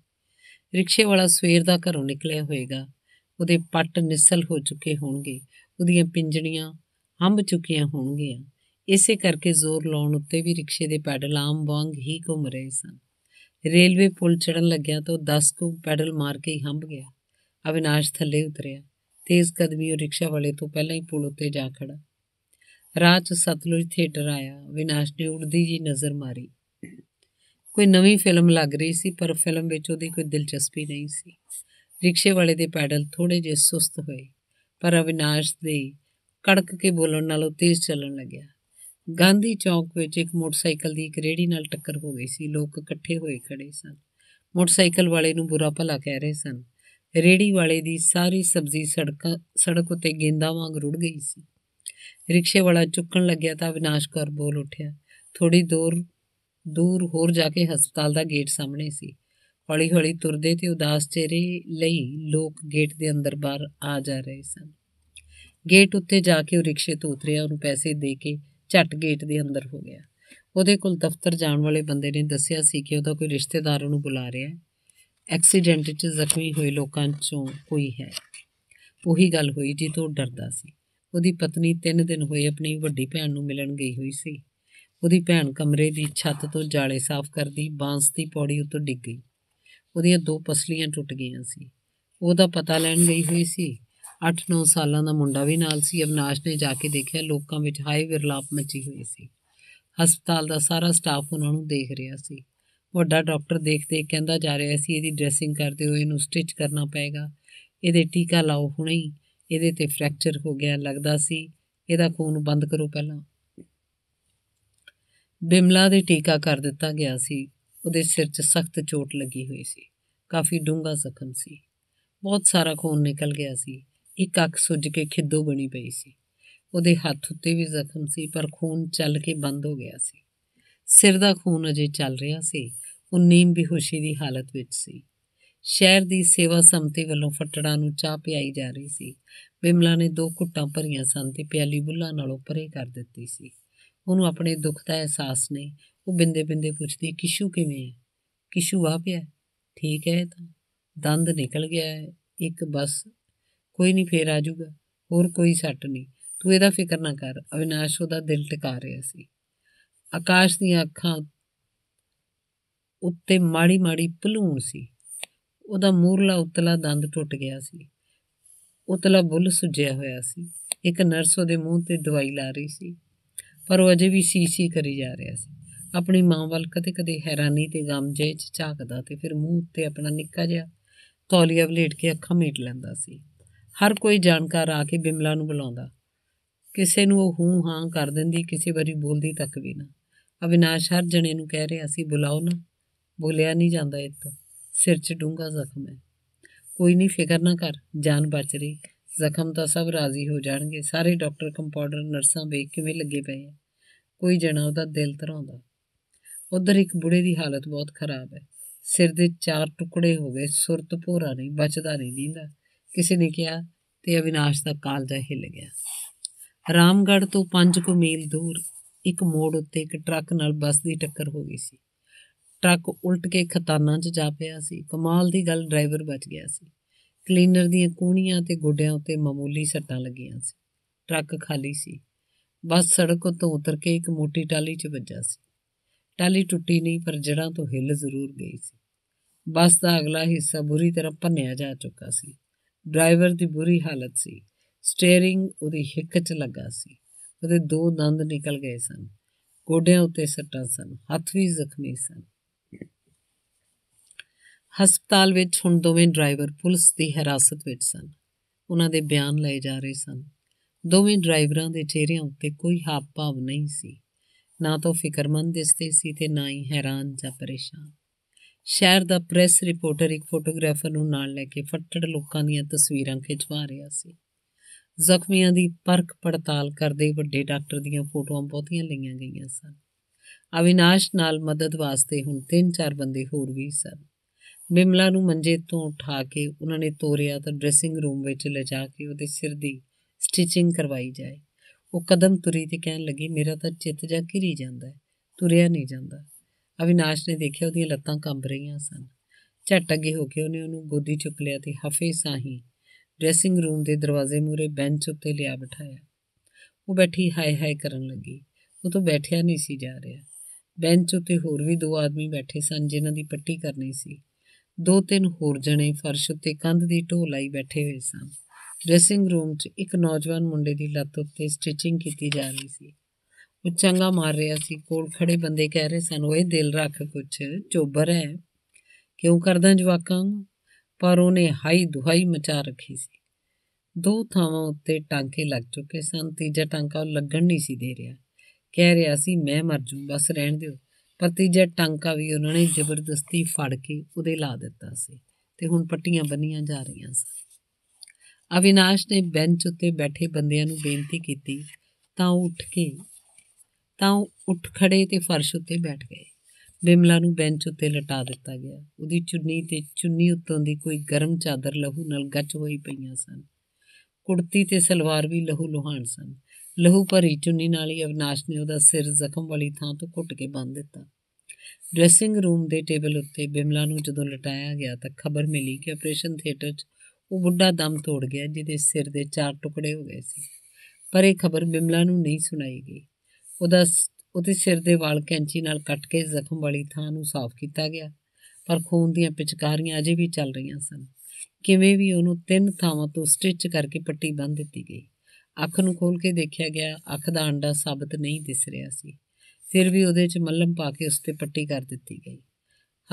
ਰਿਕਸ਼ੇ ਵਾਲਾ ਸਵੇਰ ਦਾ ਘਰੋਂ ਨਿਕਲਿਆ ਹੋਵੇਗਾ ਉਹਦੇ ਪੱਟ ਨਿਸਲ ਹੋ ਚੁੱਕੇ ਹੋਣਗੇ ਉਹਦੀਆਂ ਪਿੰਜਣੀਆਂ ਹੰਬ ਚੁੱਕੀਆਂ ਹੋਣਗੀਆਂ ਇਸੇ ਕਰਕੇ ਜ਼ੋਰ ਲਾਉਣ ਉੱਤੇ ਵੀ ਰਿਕਸ਼ੇ ਦੇ ਪੈਡਲ ਆਮ ਵਾਂਗ ਹੀ ਘੁੰਮ ਰਹੇ ਸਨ ਰੇਲਵੇ ਪੁਲ ਚੜਨ ਲੱਗਿਆ ਤਾਂ 10 ਕੁ ਪੈਡਲ ਮਾਰ ਕੇ ਹੀ ਗਿਆ ਅਵਿਨਾਸ਼ ਥੱਲੇ ਉਤਰਿਆ ਤੇਜ਼ ਕਦਮੀ ਉਹ ਰਿਕਸ਼ਾ ਵਾਲੇ ਤੋਂ ਪਹਿਲਾਂ ਹੀ ਪੁਲ ਉੱਤੇ ਜਾ ਖੜਾ ਰਾਹ 'ਚ ਸਤਲੁਜ ਥੀਏਟਰ ਆਇਆ ਅਵਿਨਾਸ਼ ਨੇ ਉੜਦੀ ਜੀ ਨਜ਼ਰ ਮਾਰੀ ਕੋਈ ਨਵੀਂ ਫਿਲਮ ਲੱਗ ਰਹੀ ਸੀ ਪਰ ਫਿਲਮ ਵਿੱਚ ਉਹਦੀ ਕੋਈ ਦਿਲਚਸਪੀ ਨਹੀਂ ਸੀ ਰਿਕਸ਼ੇ ਵਾਲੇ ਦੇ ਪੈਡਲ ਥੋੜੇ ਜਿਹਾ ਸੁਸਤ ਹੋਏ ਪਰ ਅਵਿਨਾਸ਼ ਦੇ ਕੜਕ ਕੇ ਬੋਲਣ ਨਾਲ ਉਹ ਤੇਜ਼ ਚੱਲਣ ਲੱਗਿਆ ਗਾਂਧੀ ਚੌਕ ਵਿੱਚ ਇੱਕ ਮੋਟਰਸਾਈਕਲ ਦੀ ਇੱਕ ਰੇੜੀ ਨਾਲ ਟੱਕਰ ਹੋ ਗਈ ਸੀ ਲੋਕ ਇਕੱਠੇ ਹੋਏ ਖੜੇ ਸਨ ਮੋਟਰਸਾਈਕਲ ਵਾਲੇ ਨੂੰ ਬੁਰਾ ਭਲਾ ਕਹਿ ਰਹੇ ਸਨ ਰੇੜੀ ਵਾਲੇ ਦੀ ਸਾਰੀ ਸਬਜ਼ੀ ਸੜਕ ਸੜਕ ਉਤੇ ਗੇਂਦਾ ਵਾਂਗ ਰੁੜ ਗਈ ਸੀ ਰਿਕਸ਼ੇ ਵਾਲਾ ਚੁੱਕਣ ਲੱਗਿਆ ਤਾਂ ਵਿਨਾਸ਼ਕਰ ਬੋਲ ਉੱਠਿਆ ਥੋੜੀ ਦੂਰ ਦੂਰ ਹੋਰ ਜਾ ਕੇ ਹਸਪਤਾਲ ਦਾ ਗੇਟ ਸਾਹਮਣੇ ਸੀ ਹੌਲੀ-ਹੌਲੀ ਤੁਰਦੇ ਤੇ ਉਦਾਸ ਚਿਹਰੇ ਲਈ ਲੋਕ ਗੇਟ ਦੇ ਅੰਦਰ ਬਾਹਰ ਆ ਜਾ ਰਹੇ ਸਨ ਗੇਟ ਉੱਤੇ ਜਾ ਕੇ ਉਹ ਰਿਕਸ਼ੇ ਤੋਂ ਉਤਰਿਆ ਉਹਨੂੰ ਪੈਸੇ ਦੇ ਕੇ ਝਟ ਗੇਟ ਦੇ ਅੰਦਰ ਹੋ ਗਿਆ ਉਹਦੇ ਕੋਲ ਦਫ਼ਤਰ ਜਾਣ ਵਾਲੇ ਬੰਦੇ ਨੇ ਦੱਸਿਆ ਸੀ ਕਿ ਉਹਦਾ ਕੋਈ ਰਿਸ਼ਤੇਦਾਰ ਉਹਨੂੰ ਬੁਲਾ ਰਿਹਾ ਹੈ ਐਕਸੀਡੈਂਟ 'ਚ ਜ਼ਖਮੀ ਹੋਏ ਲੋਕਾਂ 'ਚੋਂ ਕੋਈ ਹੈ ਉਹੀ ਗੱਲ ਹੋਈ ਜੀ ਤੋਂ ਡਰਦਾ ਸੀ ਉਹਦੀ ਪਤਨੀ 3 ਦਿਨ ਹੋਏ ਆਪਣੀ ਵੱਡੀ ਭੈਣ ਨੂੰ ਮਿਲਣ ਗਈ ਹੋਈ ਸੀ ਉਹਦੀ ਭੈਣ ਕਮਰੇ ਦੀ ਛੱਤ ਤੋਂ ਜਾਲੇ ਸਾਫ਼ ਕਰਦੀ ਬਾਂਸ ਦੀ ਪੌੜੀ ਉੱਤੋਂ ਡਿੱਗ ਗਈ ਉਹਦੀਆਂ ਦੋ ਪਸਲੀਆਂ ਟੁੱਟ ਗਈਆਂ ਸੀ ਉਹਦਾ ਪਤਾ ਲੈਣ ਗਈ ਹੋਈ ਸੀ 8-9 ਸਾਲਾਂ ਦਾ ਮੁੰਡਾ ਵੀ ਨਾਲ ਸੀ ਅਵਨਾਸ਼ ਨੇ ਜਾ ਕੇ ਦੇਖਿਆ ਲੋਕਾਂ ਵਿੱਚ ਹਾਈ ਵਿਰਲਾਪ ਮੱਚੀ ਹੋਈ ਸੀ ਹਸਪਤਾਲ ਦਾ ਸਾਰਾ ਸਟਾਫ ਉਹਨਾਂ ਨੂੰ ਦੇਖ ਰਿਹਾ ਸੀ ਵੱਡਾ ਡਾਕਟਰ ਦੇਖ ਕਹਿੰਦਾ ਜਾ ਰਿਹਾ ਸੀ ਇਹਦੀ ਡਰੈਸਿੰਗ ਕਰਦੇ ਹੋਏ ਇਹਨੂੰ ਸਟਿਚ ਕਰਨਾ ਪਏਗਾ ਇਹਦੇ ਟੀਕਾ ਲਾਓ ਹੁਣੇ ਹੀ ਇਹਦੇ ਤੇ ਫ੍ਰੈਕਚਰ ਹੋ ਗਿਆ ਲੱਗਦਾ ਸੀ ਇਹਦਾ ਖੂਨ ਬੰਦ ਕਰੋ ਪਹਿਲਾਂ ਬਿਮਲਾ ਦੇ ਟੀਕਾ ਕਰ ਦਿੱਤਾ ਗਿਆ ਸੀ ਉਹਦੇ ਸਿਰ 'ਚ ਸਖਤ ਚੋਟ ਲੱਗੀ ਹੋਈ ਸੀ ਕਾਫੀ ਡੂੰਘਾ ਜ਼ਖਮ ਸੀ ਬਹੁਤ ਸਾਰਾ ਖੂਨ ਨਿਕਲ ਗਿਆ ਸੀ ਇੱਕ ਅੱਖ ਸੁੱਜ ਕੇ ਖਿੱਦੋ ਬਣੀ ਪਈ ਸੀ ਉਹਦੇ ਹੱਥ ਉੱਤੇ ਵੀ ਜ਼ਖਮ ਸੀ ਪਰ ਖੂਨ ਚੱਲ ਕੇ ਬੰਦ ਹੋ ਗਿਆ ਸੀ ਸਿਰ ਦਾ ਖੂਨ ਅਜੇ ਚੱਲ ਰਿਹਾ ਸੀ ਉਹ ਨੀਮ ਬਿਹੋਸ਼ੀ ਦੀ ਹਾਲਤ ਵਿੱਚ ਸੀ ਸ਼ਹਿਰ ਦੀ ਸੇਵਾ ਸੰਮਤੀ ਵੱਲੋਂ ਫਟੜਾ ਨੂੰ ਚਾਹ ਪਿਆਈ ਜਾ ਰਹੀ ਸੀ ਬਿਮਲਾ ਨੇ ਦੋ ਘੁੱਟਾਂ ਭਰੀਆਂ ਸਨ ਤੇ ਪਿਆਲੀ ਬੁੱਲਾਂ ਨਾਲ ਉਪਰੇ ਕਰ ਦਿੱਤੀ ਸੀ ਉਹਨੂੰ ਆਪਣੇ ਦੁੱਖ ਦਾ ਅਹਿਸਾਸ ਨੇ ਉਹ ਬਿੰਦੇ-ਬਿੰਦੇ ਪੁੱਛਦੀ ਕਿਸ਼ੂ ਕਿਵੇਂ ਹੈ ਕਿਸ਼ੂ ਆ ਪਿਆ ਠੀਕ ਹੈ ਤਾਂ ਦੰਦ ਨਿਕਲ ਗਿਆ ਹੈ ਇੱਕ ਬਸ ਕੋਈ ਨਹੀਂ ਫੇਰ ਆ ਜਾਊਗਾ ਹੋਰ ਕੋਈ ਸੱਟ ਨਹੀਂ ਤੂੰ ਇਹਦਾ ਫਿਕਰ ਨਾ ਕਰ ਅਵਿਨਾਸ਼ ਉਹਦਾ ਦਿਲ ਟਿਕਾ ਰਿਹਾ ਸੀ ਆਕਾਸ਼ ਦੀਆਂ ਅੱਖਾਂ ਉੱਤੇ ਮਾੜੀ-ਮਾੜੀ ਭਲੂਣ ਸੀ ਉਹਦਾ ਮੂਰਲਾ ਉਤਲਾ ਦੰਦ ਟੁੱਟ ਗਿਆ ਸੀ ਉਤਲਾ ਬੁੱਲ ਸੁਜਿਆ ਹੋਇਆ ਸੀ ਇੱਕ ਨਰਸ ਉਹਦੇ ਮੂੰਹ ਤੇ ਦਵਾਈ ਲਾ ਰਹੀ ਸੀ ਪਰ ਉਹ ਅਜੇ ਵੀ ਸੀਸੀ ਕਰੀ ਜਾ ਰਿਹਾ ਸੀ ਆਪਣੀ ਮਾਂ ਵੱਲ ਕਦੇ-ਕਦੇ ਹੈਰਾਨੀ ਤੇ ਗਮ ਜੇ ਚ ਝਾਕਦਾ ਤੇ ਫਿਰ ਮੂੰਹ ਉੱਤੇ ਆਪਣਾ ਨਿੱਕਾ ਜਿਹਾ ਤੌਲੀਆ ਵਲੇਟ ਕੇ ਅੱਖਾਂ ਮੀਟ ਲੈਂਦਾ ਸੀ ਹਰ ਕੋਈ ਜਾਣਕਾਰ ਆ ਕੇ ਬਿਮਲਾ ਨੂੰ ਬੁਲਾਉਂਦਾ ਕਿਸੇ ਨੂੰ ਉਹ ਹੂੰ ਹਾਂ ਕਰ ਦਿੰਦੀ ਕਿਸੇ ਵਾਰੀ ਬੋਲਦੀ ਤੱਕ ਵੀ ਨਾ ਅਵਿਨਾਸ਼ ਹਰ ਜਣੇ ਨੂੰ ਕਹਿ ਰਿਹਾ ਸੀ ਬੁਲਾਓ ਨਾ ਬੋਲਿਆ ਨਹੀਂ ਜਾਂਦਾ ਇਤੋਂ ਸਿਰ 'ਚ ਡੂੰਗਾ ਜ਼ਖਮ ਹੈ ਕੋਈ ਨਹੀਂ ਫਿਕਰ ਨਾ ਕਰ ਜਾਨ ਬਚ ਰਹੀ ਜ਼ਖਮ ਤਾਂ ਸਭ ਰਾਜ਼ੀ ਹੋ ਜਾਣਗੇ ਸਾਰੇ ਡਾਕਟਰ ਕੰਪਾਊਂਡਰ ਨਰਸਾਂ ਵੇਖ ਕਿਵੇਂ ਲੱਗੇ ਪਏ ਆ ਕੋਈ ਜਣਾ ਉਹਦਾ ਦਿਲ ਧਰਾਉਂਦਾ ਉਧਰ ਇੱਕ ਬੁੜੇ ਦੀ ਹਾਲਤ ਬਹੁਤ ਖਰਾਬ ਹੈ ਸਿਰ ਦੇ ਚਾਰ ਟੁਕੜੇ ਹੋ ਗਏ ਸੁਰਤ ਭੋਰਾ ਨਹੀਂ ਬਚਦਾ ਨਹੀਂ ਦਿੰਦਾ ਕਿਸੇ ਨੇ ਕਿਹਾ ਤੇ ਅਵਿਨਾਸ਼ ਦਾ ਕਾਲਜਾ ਹਿੱਲ ਗਿਆ ਰਾਮਗੜ੍ਹ ਤੋਂ 5 ਕੁ ਮੀਲ ਦੂਰ ਇੱਕ ਮੋੜ ਉੱਤੇ ਇੱਕ ਟਰੱਕ ਨਾਲ ਬੱਸ ਦੀ ਟੱਕਰ ਹੋ ਗਈ ਸੀ ਟਰੱਕ ਉਲਟ ਕੇ ਖਤਾਨਾਂ 'ਚ ਜਾ ਪਿਆ ਸੀ ਕਮਾਲ ਦੀ ਗੱਲ ਡਰਾਈਵਰ ਬਚ ਗਿਆ ਸੀ ਕਲੀਨਰ ਦੀਆਂ ਕੂਣੀਆਂ ਤੇ ਗੋਡਿਆਂ ਉੱਤੇ ਮਾਮੂਲੀ ਸੱਟਾਂ ਲੱਗੀਆਂ ਸੀ ਟਰੱਕ ਖਾਲੀ ਸੀ ਬੱਸ ਸੜਕ ਤੋਂ ਉਤਰ ਕੇ ਇੱਕ ਮੋਟੀ ਟਾਲੀ 'ਚ ਵੱਜਾ ਸੀ ਟਾਲੀ ਟੁੱਟੀ ਨਹੀਂ ਪਰ ਜੜਾਂ ਤੋਂ ਹਿੱਲ ਜ਼ਰੂਰ ਗਈ ਸੀ ਬੱਸ ਦਾ ਅਗਲਾ ਹਿੱਸਾ ਬੁਰੀ ਤਰ੍ਹਾਂ ਭੰਨਿਆ ਜਾ ਚੁੱਕਾ ਸੀ ਡਰਾਈਵਰ ਦੀ ਬੁਰੀ ਹਾਲਤ ਸੀ ਸਟੀering ਉਹਦੀ ਹਿੱਕ 'ਚ ਲੱਗਾ ਸੀ ਉਹਦੇ ਦੋ ਦੰਦ ਨਿਕਲ ਗਏ ਸਨ ਗੋਡਿਆਂ ਉੱਤੇ ਸੱਟਾਂ ਸਨ ਹੱਥ ਵੀ ਜ਼ਖਮੀ ਸਨ ਹਸਪਤਾਲ ਵਿੱਚ ਹੁਣ ਦੋਵੇਂ ਡਰਾਈਵਰ ਪੁਲਿਸ ਦੀ ਹਿਰਾਸਤ ਵਿੱਚ ਸਨ ਉਹਨਾਂ ਦੇ ਬਿਆਨ ਲਏ ਜਾ ਰਹੇ ਸਨ ਦੋਵੇਂ ਡਰਾਈਵਰਾਂ ਦੇ ਚਿਹਰਿਆਂ ਉੱਤੇ ਕੋਈ ਹਾਵ-ਭਾਵ ਨਹੀਂ ਸੀ ਨਾ ਤਾਂ ਫਿਕਰਮੰਦ ਦਿਸਦੇ ਸੀ ਤੇ ਨਾ ਹੀ ਹੈਰਾਨ ਜਾਂ ਪਰੇਸ਼ਾਨ ਸ਼ਹਿਰ ਦਾ ਪ੍ਰੈਸ ਰਿਪੋਰਟਰ ਇੱਕ ਫੋਟੋਗ੍ਰਾਫਰ ਨੂੰ ਨਾਲ ਲੈ ਕੇ ਫੱਟੜ ਲੋਕਾਂ ਦੀਆਂ ਤਸਵੀਰਾਂ ਖਿਚਵਾ ਰਿਹਾ ਸੀ ਜ਼ਖਮੀਆਂ ਦੀ ਪਰਖ ਪੜਤਾਲ ਕਰਦੇ ਵੱਡੇ ਡਾਕਟਰ ਦੀਆਂ ਫੋਟੋਆਂ ਬਹੁਤੀਆਂ ਲਈਆਂ ਗਈਆਂ ਸਨ ਅਵਿਨਾਸ਼ ਨਾਲ ਮਦਦ ਵਾਸਤੇ ਹੁਣ ਤਿੰਨ ਚਾਰ ਬੰਦੇ ਹੋਰ ਵੀ ਸਨ ਬਿਮਲਾ ਨੂੰ ਮੰਜੇ ਤੋਂ ਉਠਾ ਕੇ ਉਹਨਾਂ ਨੇ ਤੋਰਿਆ ਤਾਂ ਡਰੈਸਿੰਗ ਰੂਮ ਵਿੱਚ ਲਿਜਾ ਕੇ ਉਹਦੇ ਸਿਰ ਦੀ ਸਟਿਚਿੰਗ ਕਰਵਾਈ ਜਾਏ ਉਹ ਕਦਮ ਤੁਰੀ ਤੇ ਕਹਿਣ ਲੱਗੀ ਮੇਰਾ ਤਾਂ ਚਿੱਤ ਜਾ ਘਿਰੀ ਜਾਂਦਾ ਤੁਰਿਆ ਨਹੀਂ ਜਾਂਦਾ ਅਵਿਨਾਸ਼ ਨੇ ਦੇਖਿਆ ਉਹਦੀਆਂ ਲੱਤਾਂ ਕੰਬ ਰਹੀਆਂ ਸਨ ਝਟ ਅੱਗੇ ਹੋ ਕੇ ਉਹਨੇ ਉਹਨੂੰ ਗੋਦੀ ਚੁੱਕ ਲਿਆ ਤੇ ਹਫੇ ਸਾਹੀ ਡਰੈਸਿੰਗ ਰੂਮ ਦੇ ਦਰਵਾਜ਼ੇ ਮੂਰੇ ਬੈਂਚ ਉੱਤੇ ਲਿਆ ਬਿਠਾਇਆ ਉਹ ਬੈਠੀ ਹਾਏ ਹਾਏ ਕਰਨ ਲੱਗੀ ਉਹ ਤਾਂ ਬੈਠਿਆ ਨਹੀਂ ਸੀ ਜਾ ਰਿਹਾ ਬੈਂਚ ਉੱਤੇ ਹੋਰ ਵੀ ਦੋ ਆਦਮੀ ਬੈਠੇ ਸਨ ਜਿਨ੍ਹਾਂ ਦੀ ਪੱਟੀ ਕਰਨੀ ਸੀ ਦੋ ਤਿੰਨ ਹੋਰ ਜਣੇ ਫਰਸ਼ ਉੱਤੇ ਕੰਧ ਦੀ ਢੋ ਲਾਈ ਬੈਠੇ ਹੋਏ ਸਨ ਡਰੈਸਿੰਗ ਰੂਮ 'ਚ ਇੱਕ ਨੌਜਵਾਨ ਮੁੰਡੇ ਦੀ ਲੱਤ ਉੱਤੇ ਸਟਿਚਿੰਗ ਕੀਤੀ ਜਾ ਰਹੀ ਸੀ ਉਹ ਚੰਗਾ ਮਾਰ ਰਿਹਾ ਸੀ ਕੋਲ ਖੜੇ ਬੰਦੇ ਕਹਿ ਰਹੇ ਸਨ ਓਏ ਦਿਲ ਰੱਖ ਕੁਛ ਚੋਬਰ ਹੈ ਕਿਉਂ ਕਰਦਾ ਜਵਾਕਾਂ ਨੂੰ ਪਰ ਉਹਨੇ ਹਾਈ ਦੁਹਾਈ ਮਚਾ ਰੱਖੀ ਸੀ ਦੋ ਥਾਵਾਂ ਉੱਤੇ ਟਾਂਕੇ ਲੱਗ ਚੁੱਕੇ ਸਨ ਤੀਜਾ ਟਾਂਕਾ ਉਹ ਲੱਗਣ ਨਹੀਂ ਸੀ ਦੇ ਰਿਹਾ ਕਹਿ ਰਿਹਾ ਸੀ ਮੈਂ ਮਰ ਜੂ ਬਸ ਰਹਿਣ ਦਿਓ ਪਰ ਤੀਜਾ ਟਾਂਕਾ ਵੀ ਉਹਨਾਂ ਨੇ ਜ਼ਬਰਦਸਤੀ ਫੜ ਕੇ ਉਹਦੇ ਲਾ ਦਿੱਤਾ ਸੀ ਤੇ ਹੁਣ ਪੱਟੀਆਂ ਬੰਨੀਆਂ ਜਾ ਰਹੀਆਂ ਸਨ ਅਵਿਨਾਸ਼ ਨੇ ਬੈਂਚ ਉੱਤੇ ਬੈਠੇ ਬੰਦਿਆਂ ਨੂੰ ਬੇਨਤੀ ਕੀਤੀ ਤਾਂ ਉੱਠ ਕੇ ਤਾਂ ਉਹ ਉੱਠ ਖੜੇ ਤੇ ਫਰਸ਼ ਉੱਤੇ ਬੈਠ ਗਏ ਬਿਮਲਾ ਨੂੰ ਬੈਂਚ ਉੱਤੇ ਲਟਾ ਦਿੱਤਾ ਗਿਆ ਉਹਦੀ ਚੁੰਨੀ ਤੇ ਚੁੰਨੀ ਉੱਤੋਂ ਦੀ ਕੋਈ ਗਰਮ ਚਾਦਰ ਲਹੂ ਨਾਲ ਗੱਚ ਹੋਈ ਪਈਆਂ ਸਨ ਕੁੜਤੀ ਤੇ ਸਲਵਾਰ ਵੀ ਲਹੂ ਲੁਹਾਨ ਸਨ ਲਹੂ ਭਰੀ ਚੁੰਨੀ ਨਾਲ ਹੀ ਅਵਨਾਸ਼ ਨੇ ਉਹਦਾ ਸਿਰ ਜ਼ਖਮ ਵਾਲੀ ਥਾਂ ਤੋਂ ਘੁੱਟ ਕੇ ਬੰਨ ਦਿੱਤਾ ਡਰੈਸਿੰਗ ਰੂਮ ਦੇ ਟੇਬਲ ਉੱਤੇ ਬਿਮਲਾ ਨੂੰ ਜਦੋਂ ਲਟਾਇਆ ਗਿਆ ਤਾਂ ਖਬਰ ਮਿਲੀ ਕਿ ਆਪਰੇਸ਼ਨ ਥੀਏਟਰ 'ਚ ਉਹ ਬੁੱਢਾ ਦਮ ਤੋੜ ਗਿਆ ਜਿਹਦੇ ਸਿਰ ਦੇ ਚਾਰ ਟੁਕੜੇ ਹੋ ਗਏ ਸੀ ਪਰ ਇਹ ਖਬਰ ਬਿਮਲਾ ਨੂੰ ਨਹੀਂ ਸੁਣਾਈ ਗਈ ਉਹਦਾ ਉਹਦੇ ਸਿਰ ਦੇ ਵਾਲ ਕੈਂਚੀ ਨਾਲ ਕੱਟ ਕੇ ਜ਼ਖਮ ਵਾਲੀ ਥਾਂ ਨੂੰ ਸਾਫ਼ ਕੀਤਾ ਗਿਆ ਪਰ ਖੂਨ ਦੀਆਂ ਪਿਚਕਾਰੀਆਂ ਅਜੇ ਵੀ ਚੱਲ ਰਹੀਆਂ ਸਨ ਕਿਵੇਂ ਵੀ ਉਹਨੂੰ ਤਿੰਨ ਥਾਵਾਂ ਤੋਂ ਸਟਿਚ ਕਰਕੇ ਪੱਟੀ ਬੰਨ੍ਹ ਦਿੱਤੀ ਗਈ ਅੱਖ ਨੂੰ ਖੋਲ ਕੇ ਦੇਖਿਆ ਗਿਆ ਅੱਖ ਦਾ ਅੰਡਾ ਸਾਬਤ ਨਹੀਂ ਦਿਸ ਰਿਹਾ ਸੀ ਫਿਰ ਵੀ ਉਹਦੇ 'ਚ ਮੱਲਮ ਪਾ ਕੇ ਉਸ ਤੇ ਪੱਟੀ ਕਰ ਦਿੱਤੀ ਗਈ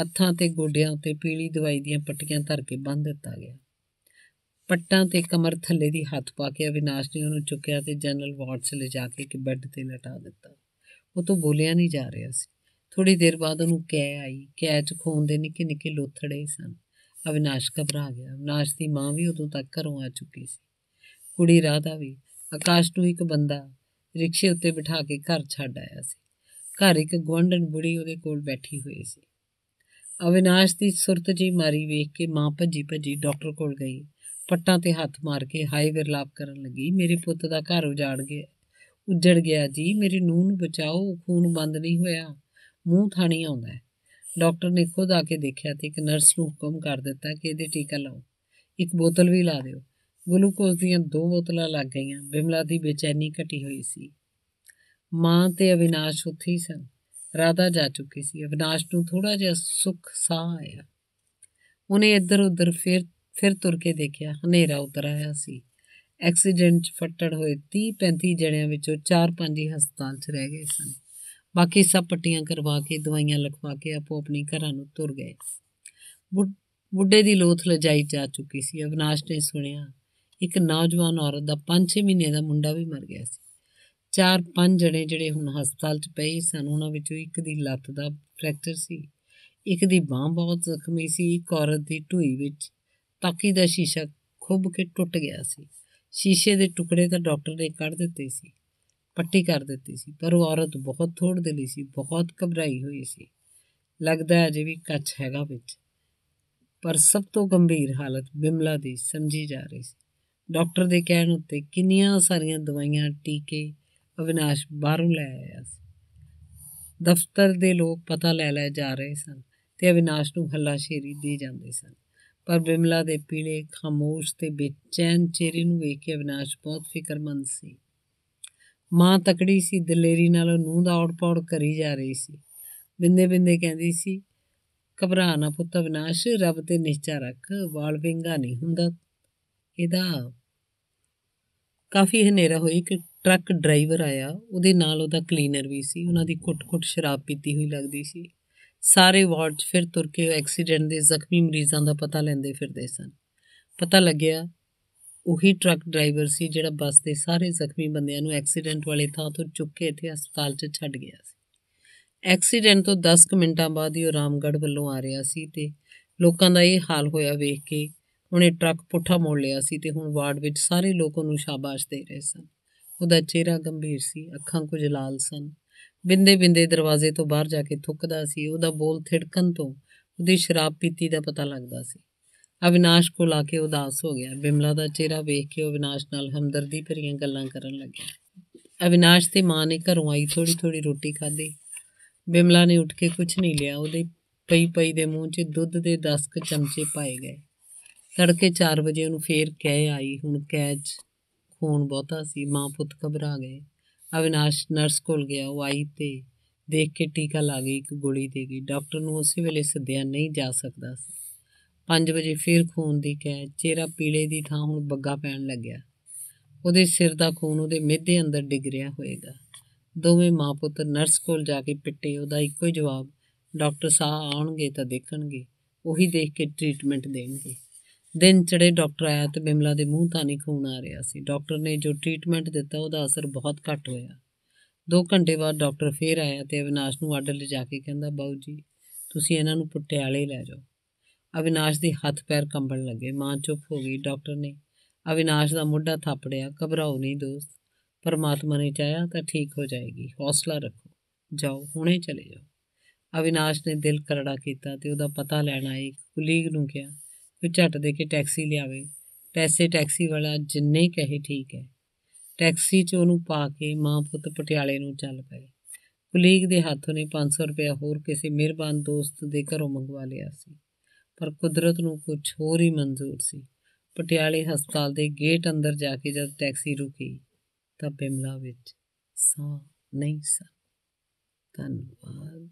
ਹੱਥਾਂ ਤੇ ਗੋਡਿਆਂ ਉੱਤੇ ਪੀਲੀ ਦਵਾਈ ਦੀਆਂ ਪੱਟੀਆਂ ਧਰ ਕੇ ਬੰਨ੍ਹ ਦਿੱਤਾ ਗਿਆ ਪੱਟਾਂ ਤੇ ਕਮਰ ਥੱਲੇ ਦੀ ਹੱਥ ਪਾ ਕੇ ਅਵਿਨਾਸ਼ ਨੇ ਉਹਨੂੰ ਚੁੱਕਿਆ ਤੇ ਜਨਰਲ ਵਾਰਡ 'ਚ ਲਿਜਾ ਕੇ ਕਿ ਬੈੱਡ ਤੇ ਲਟਾ ਦਿੱਤਾ ਉਹ ਤੋਂ ਬੋਲਿਆ ਨਹੀਂ ਜਾ ਰਿਹਾ ਸੀ ਥੋੜੀ ਦੇਰ ਬਾਅਦ ਉਹਨੂੰ ਕੈ ਆਈ ਕੈਚ 'ਚ ਖੂਨ ਦੇ ਨਿੱਕੇ ਨਿੱਕੇ ਲੋਥੜੇ ਸਨ ਅਵਿਨਾਸ਼ ਘਬਰਾ ਗਿਆ ਅਵਿਨਾਸ਼ ਦੀ ਮਾਂ ਵੀ ਉਦੋਂ ਤੱਕ ਘਰੋਂ ਆ ਚੁੱਕੀ ਸੀ ਕੁੜੀ ਰਾਧਾ ਵੀ ਆਕਾਸ਼ ਨੂੰ ਇੱਕ ਬੰਦਾ ਰਿਕਸ਼ੇ ਉੱਤੇ ਬਿਠਾ ਕੇ ਘਰ ਛੱਡ ਆਇਆ ਸੀ ਘਰ ਇੱਕ ਗਵੰਡਨ ਬੁੜੀ ਉਹਦੇ ਕੋਲ ਬੈਠੀ ਹੋਈ ਸੀ ਅਵਿਨਾਸ਼ ਦੀ ਸੁਰਤ ਜੀ ਮਾਰੀ ਵੇਖ ਕੇ ਮਾਂ ਭੱਜੀ ਭੱਜੀ ਡਾਕਟਰ ਕੋਲ ਗਈ ਪੱਟਾਂ ਤੇ ਹੱਥ ਮਾਰ ਕੇ ਹਾਈ ਵਿਰਲਾਪ ਕਰਨ ਲੱਗੀ ਮੇਰੇ ਪੁੱਤ ਦਾ ਘਰ ਉਜਾੜ ਗਿਆ ਉੱਜੜ ਗਿਆ ਜੀ ਮੇਰੇ ਨੂੰ ਨੂੰ ਬਚਾਓ ਖੂਨ ਬੰਦ ਨਹੀਂ ਹੋਇਆ ਮੂੰਹ ਥਾਣੀ ਆਉਂਦਾ ਡਾਕਟਰ ਨੇ ਖੁਦ ਆ ਕੇ ਦੇਖਿਆ ਤੇ ਇੱਕ ਨਰਸ ਨੂੰ ਹੁਕਮ ਕਰ ਦਿੱਤਾ ਕਿ ਇਹਦੇ ਟੀਕਾ ਲਾਓ ਇੱਕ ਬੋਤਲ ਵੀ ਲਾ ਦਿਓ ਗਲੂਕੋਜ਼ ਦੀਆਂ ਦੋ ਬੋਤਲਾਂ ਲੱਗ ਗਈਆਂ ਬਿਮਲਾ ਦੀ ਬੇਚੈਨੀ ਘਟੀ ਹੋਈ ਸੀ ਮਾਂ ਤੇ ਅਵਿਨਾਸ਼ ਉੱਥੇ ਹੀ ਸਨ ਰਾਧਾ ਜਾ ਚੁੱਕੀ ਸੀ ਅਵਿਨਾਸ਼ ਨੂੰ ਥੋੜਾ ਜਿਹਾ ਸੁੱਖ ਸਾਹ ਆਇਆ ਉਹਨੇ ਇੱਧਰ ਉੱਧਰ ਫੇਰ ਫਿਰ ਤੁਰ ਕੇ ਦੇਖਿਆ ਹਨੇਰਾ ਉਤਰ ਆਇਆ ਸੀ ਐਕਸੀਡੈਂਟ 'ਚ ਫੱਟੜ ਹੋਏ 30-35 ਜਣਿਆਂ ਵਿੱਚੋਂ 4-5 ਹੀ ਹਸਪਤਾਲ 'ਚ ਰਹਿ ਗਏ ਸਨ ਬਾਕੀ ਸਭ ਪੱਟੀਆਂ ਕਰਵਾ ਕੇ ਦਵਾਈਆਂ ਲਖਵਾ ਕੇ ਆਪੋ ਆਪਣੀ ਘਰਾਂ ਨੂੰ ਤੁਰ ਗਏ ਬੁੱਢੇ ਦੀ ਲੋਥ ਲਜਾਈ ਜਾ ਚੁੱਕੀ ਸੀ ਅਵਨਾਸ਼ ਨੇ ਸੁਣਿਆ ਇੱਕ ਨੌਜਵਾਨ ਔਰਤ ਦਾ 5-6 ਮਹੀਨੇ ਦਾ ਮੁੰਡਾ ਵੀ ਮਰ ਗਿਆ ਸੀ ਚਾਰ ਪੰਜ ਜਣੇ ਜਿਹੜੇ ਹੁਣ ਹਸਪਤਾਲ 'ਚ ਪਏ ਸਨ ਉਹਨਾਂ ਵਿੱਚੋਂ ਇੱਕ ਦੀ ਲੱਤ ਦਾ ਫ੍ਰੈਕਚਰ ਸੀ ਇੱਕ ਦੀ ਬਾਹ ਬਹੁਤ ਜ਼ਖਮੀ ਸੀ ਇੱਕ ਔਰਤ ਦੀ ਢੂਈ ਵਿੱਚ ਟਾਕੀ ਦਾ ਸ਼ੀਸ਼ਾ ਖੁੱਬ ਕੇ ਟੁੱਟ ਗਿਆ ਸੀ ਸ਼ੀਸ਼ੇ ਦੇ ਟੁਕੜੇ ਤਾਂ ਡਾਕਟਰ ਨੇ ਕੱਢ ਦਿੱਤੇ ਸੀ ਪੱਟੀ ਕਰ ਦਿੱਤੀ ਸੀ ਪਰ ਉਹ ਔਰਤ ਬਹੁਤ ਥੋੜ ਦੇਲੀ ਸੀ ਬਹੁਤ ਘਬਰਾਈ ਹੋਈ ਸੀ ਲੱਗਦਾ ਅਜੇ ਵੀ ਕੱਚ ਹੈਗਾ ਵਿੱਚ ਪਰ ਸਭ ਤੋਂ ਗੰਭੀਰ ਹਾਲਤ ਬਿਮਲਾ ਦੀ ਸਮਝੀ ਜਾ ਰਹੀ ਸੀ ਡਾਕਟਰ ਦੇ ਕਹਿਣ ਉੱਤੇ ਕਿੰਨੀਆਂ ਸਾਰੀਆਂ ਦਵਾਈਆਂ ਟੀਕੇ ਅਵਿਨਾਸ਼ ਬਾਹਰੋਂ ਲੈ ਆਇਆ ਸੀ ਦਫ਼ਤਰ ਦੇ ਲੋਕ ਪਤਾ ਲੈ ਲੈ ਜਾ ਰਹੇ ਸਨ ਤੇ ਅਵਿਨਾਸ਼ ਨੂੰ ਹੱਲਾਸ਼ੇਰੀ ਦੇ ਜਾਂਦੇ ਸਨ ਪਰ ਬਿਮਲਾ ਦੇ ਪੀਲੇ ਖਾਮੋਸ਼ ਤੇ ਬੇਚੈਨ ਚਿਹਰੇ ਨੂੰ ਵੇਖ ਕੇ ਅਵਨਾਸ਼ ਬਹੁਤ ਫਿਕਰਮੰਦ ਸੀ ਮਾਂ ਤਕੜੀ ਸੀ ਦਲੇਰੀ ਨਾਲ ਨੂੰਹ ਦਾ ਔੜ-ਪੌੜ ਕਰੀ ਜਾ ਰਹੀ ਸੀ ਬਿੰਦੇ-ਬਿੰਦੇ ਕਹਿੰਦੀ ਸੀ ਘਬਰਾ ਨਾ ਪੁੱਤ ਅਵਨਾਸ਼ ਰੱਬ ਤੇ ਨਿਸ਼ਚਾ ਰੱਖ ਵਾਲ ਵਿੰਗਾ ਨਹੀਂ ਹੁੰਦਾ ਇਹਦਾ ਕਾਫੀ ਹਨੇਰਾ ਹੋਈ ਕਿ ਟਰੱਕ ਡਰਾਈਵਰ ਆਇਆ ਉਹਦੇ ਨਾਲ ਉਹਦਾ ਕਲੀਨਰ ਵੀ ਸੀ ਉਹਨਾਂ ਦੀ ਘੁੱਟ-ਘੁੱਟ ਸ਼ਰਾਬ ਪੀਤੀ ਹੋਈ ਲੱਗਦੀ ਸੀ ਸਾਰੇ ਵਾਰਡ 'ਚ ਫਿਰ ਤੁਰ ਕੇ ਐਕਸੀਡੈਂਟ ਦੇ ਜ਼ਖਮੀ ਮਰੀਜ਼ਾਂ ਦਾ ਪਤਾ ਲੈਂਦੇ ਫਿਰਦੇ ਸਨ ਪਤਾ ਲੱਗਿਆ ਉਹੀ ਟਰੱਕ ਡਰਾਈਵਰ ਸੀ ਜਿਹੜਾ ਬੱਸ ਦੇ ਸਾਰੇ ਜ਼ਖਮੀ ਬੰਦਿਆਂ ਨੂੰ ਐਕਸੀਡੈਂਟ ਵਾਲੇ ਥਾਂ ਤੋਂ ਚੁੱਕ ਕੇ ਇੱਥੇ ਹਸਪਤਾਲ 'ਚ ਛੱਡ ਗਿਆ ਸੀ ਐਕਸੀਡੈਂਟ ਤੋਂ 10 ਮਿੰਟਾਂ ਬਾਅਦ ਹੀ ਉਹ ਰਾਮਗੜ੍ਹ ਵੱਲੋਂ ਆ ਰਿਹਾ ਸੀ ਤੇ ਲੋਕਾਂ ਦਾ ਇਹ ਹਾਲ ਹੋਇਆ ਵੇਖ ਕੇ ਉਹਨੇ ਟਰੱਕ ਪੁੱਠਾ ਮੋੜ ਲਿਆ ਸੀ ਤੇ ਹੁਣ ਵਾਰਡ ਵਿੱਚ ਸਾਰੇ ਲੋਕ ਉਹਨੂੰ ਸ਼ਾਬਾਸ਼ ਦੇ ਰਹੇ ਸਨ ਉਹਦਾ ਚਿਹਰਾ ਗੰਭੀਰ ਸੀ ਅੱਖਾਂ ਕੁਝ ਲਾਲ ਸਨ ਬਿੰਦੇ ਬਿੰਦੇ ਦਰਵਾਜ਼ੇ ਤੋਂ ਬਾਹਰ ਜਾ ਕੇ ਥੁੱਕਦਾ ਸੀ ਉਹਦਾ ਬੋਲ ਥਿੜਕਣ ਤੋਂ ਉਹਦੀ ਸ਼ਰਾਬ ਪੀਤੀ ਦਾ ਪਤਾ ਲੱਗਦਾ ਸੀ ਅਵਿਨਾਸ਼ ਕੋਲ ਆ ਕੇ ਉਦਾਸ ਹੋ ਗਿਆ ਬਿਮਲਾ ਦਾ ਚਿਹਰਾ ਵੇਖ ਕੇ ਉਹ ਅਵਿਨਾਸ਼ ਨਾਲ ਹਮਦਰਦੀ ਭਰੀਆਂ ਗੱਲਾਂ ਕਰਨ ਲੱਗਿਆ ਅਵਿਨਾਸ਼ ਤੇ ਮਾਂ ਨੇ ਘਰੋਂ ਆਈ ਥੋੜੀ ਥੋੜੀ ਰੋਟੀ ਖਾਧੀ ਬਿਮਲਾ ਨੇ ਉੱਠ ਕੇ ਕੁਝ ਨਹੀਂ ਲਿਆ ਉਹਦੇ ਪਈ ਪਈ ਦੇ ਮੂੰਹ 'ਚ ਦੁੱਧ ਦੇ 10 ਕ ਚਮਚੇ ਪਾਏ ਗਏ ਤੜਕੇ 4 ਵਜੇ ਉਹਨੂੰ ਫੇਰ ਕਹਿ ਆਈ ਹੁਣ ਕੈਚ ਖੂਨ ਬਹੁਤਾ ਸੀ ਮਾਂ ਪੁੱਤ ਘਬਰਾ ਗਏ ਅਵਿਨਾਸ਼ ਨਰਸ ਕੋਲ ਗਿਆ ਉਹ ਆਈ ਤੇ ਦੇਖ ਕੇ ਟੀਕਾ ਲਾ ਗਈ ਇੱਕ ਗੋਲੀ ਦੇ ਗਈ ਡਾਕਟਰ ਨੂੰ ਉਸੇ ਵੇਲੇ ਸੱਦਿਆ ਨਹੀਂ ਜਾ ਸਕਦਾ ਸੀ 5 ਵਜੇ ਫੇਰ ਖੂਨ ਦੀ ਕੈ ਚਿਹਰਾ ਪੀਲੇ ਦੀ ਥਾਂ ਹੁਣ ਬੱਗਾ ਪੈਣ ਲੱਗਿਆ ਉਹਦੇ ਸਿਰ ਦਾ ਖੂਨ ਉਹਦੇ ਮਿੱਧੇ ਅੰਦਰ ਡਿੱਗ ਰਿਹਾ ਹੋਏਗਾ ਦੋਵੇਂ ਮਾਂ ਪੁੱਤ ਨਰਸ ਕੋਲ ਜਾ ਕੇ ਪਿੱਟੇ ਉਹਦਾ ਇੱਕੋ ਹੀ ਜਵਾਬ ਡਾਕਟਰ ਸਾਹ ਆਉਣਗੇ ਤਾਂ ਦੇਖਣਗੇ ਉਹੀ ਦੇਖ ਕੇ ਟ੍ਰੀਟਮੈਂਟ ਦੇਣਗੇ ਦਿਨ ਚੜੇ ਡਾਕਟਰ ਆਇਆ ਤੇ ਬਿਮਲਾ ਦੇ ਮੂੰਹ ਤਾਂ ਨਹੀਂ ਖੂਨ ਆ ਰਿਹਾ ਸੀ ਡਾਕਟਰ ਨੇ ਜੋ ਟ੍ਰੀਟਮੈਂਟ ਦਿੱਤਾ ਉਹਦਾ ਅਸਰ ਬਹੁਤ ਘੱਟ ਹੋਇਆ 2 ਘੰਟੇ ਬਾਅਦ ਡਾਕਟਰ ਫੇਰ ਆਇਆ ਤੇ ਅਵਿਨਾਸ਼ ਨੂੰ ਅੱਡ ਜਾ ਕੇ ਕਹਿੰਦਾ ਬਾਉ ਜੀ ਤੁਸੀਂ ਇਹਨਾਂ ਨੂੰ ਪਟਿਆਲੇ ਲੈ ਜਾਓ ਅਵਿਨਾਸ਼ ਦੇ ਹੱਥ ਪੈਰ ਕੰਬਣ ਲੱਗੇ ਮਾਂ ਚੁੱਪ ਹੋ ਗਈ ਡਾਕਟਰ ਨੇ ਅਵਿਨਾਸ਼ ਦਾ ਮੋਢਾ ਥਾਪੜਿਆ ਘਬਰਾਓ ਨਹੀਂ ਦੋਸਤ ਪਰਮਾਤਮਾ ਨੇ ਚਾਹਿਆ ਤਾਂ ਠੀਕ ਹੋ ਜਾਏਗੀ ਹੌਸਲਾ ਰੱਖੋ ਜਾਓ ਹੁਣੇ ਚਲੇ ਜਾਓ ਅਵਿਨਾਸ਼ ਨੇ ਦਿਲ ਕਰੜਾ ਕੀਤਾ ਤੇ ਉਹਦਾ ਪਤਾ ਲੈਣ ਆਏ ਇੱਕ ਕੁਲੀਗ ਨੂੰ ਕਿਹਾ ਉਹ ਝਟ ਦੇ ਕੇ ਟੈਕਸੀ ਲਿਆਵੇ ਪੈਸੇ ਟੈਕਸੀ ਵਾਲਾ ਜਿੰਨੇ ਕਹੇ ਠੀਕ ਹੈ ਟੈਕਸੀ 'ਚ ਉਹਨੂੰ ਪਾ ਕੇ ਮਾਂ ਪੁੱਤ ਪਟਿਆਲੇ ਨੂੰ ਚੱਲ ਪਏ ਕੁਲੀਗ ਦੇ ਹੱਥੋਂ ਨੇ 500 ਰੁਪਇਆ ਹੋਰ ਕਿਸੇ ਮਿਹਰਬਾਨ ਦੋਸਤ ਦੇ ਘਰੋਂ ਮੰਗਵਾ ਲਿਆ ਸੀ ਪਰ ਕੁਦਰਤ ਨੂੰ ਕੁਝ ਹੋਰ ਹੀ ਮਨਜ਼ੂਰ ਸੀ ਪਟਿਆਲੇ ਹਸਪਤਾਲ ਦੇ ਗੇਟ ਅੰਦਰ ਜਾ ਕੇ ਜਦ ਟੈਕਸੀ ਰੁਕੀ ਤਾਂ ਬਿਮਲਾ ਵਿੱਚ ਸਾਹ ਨਹੀਂ ਸਨ ਧੰਨਵਾਦ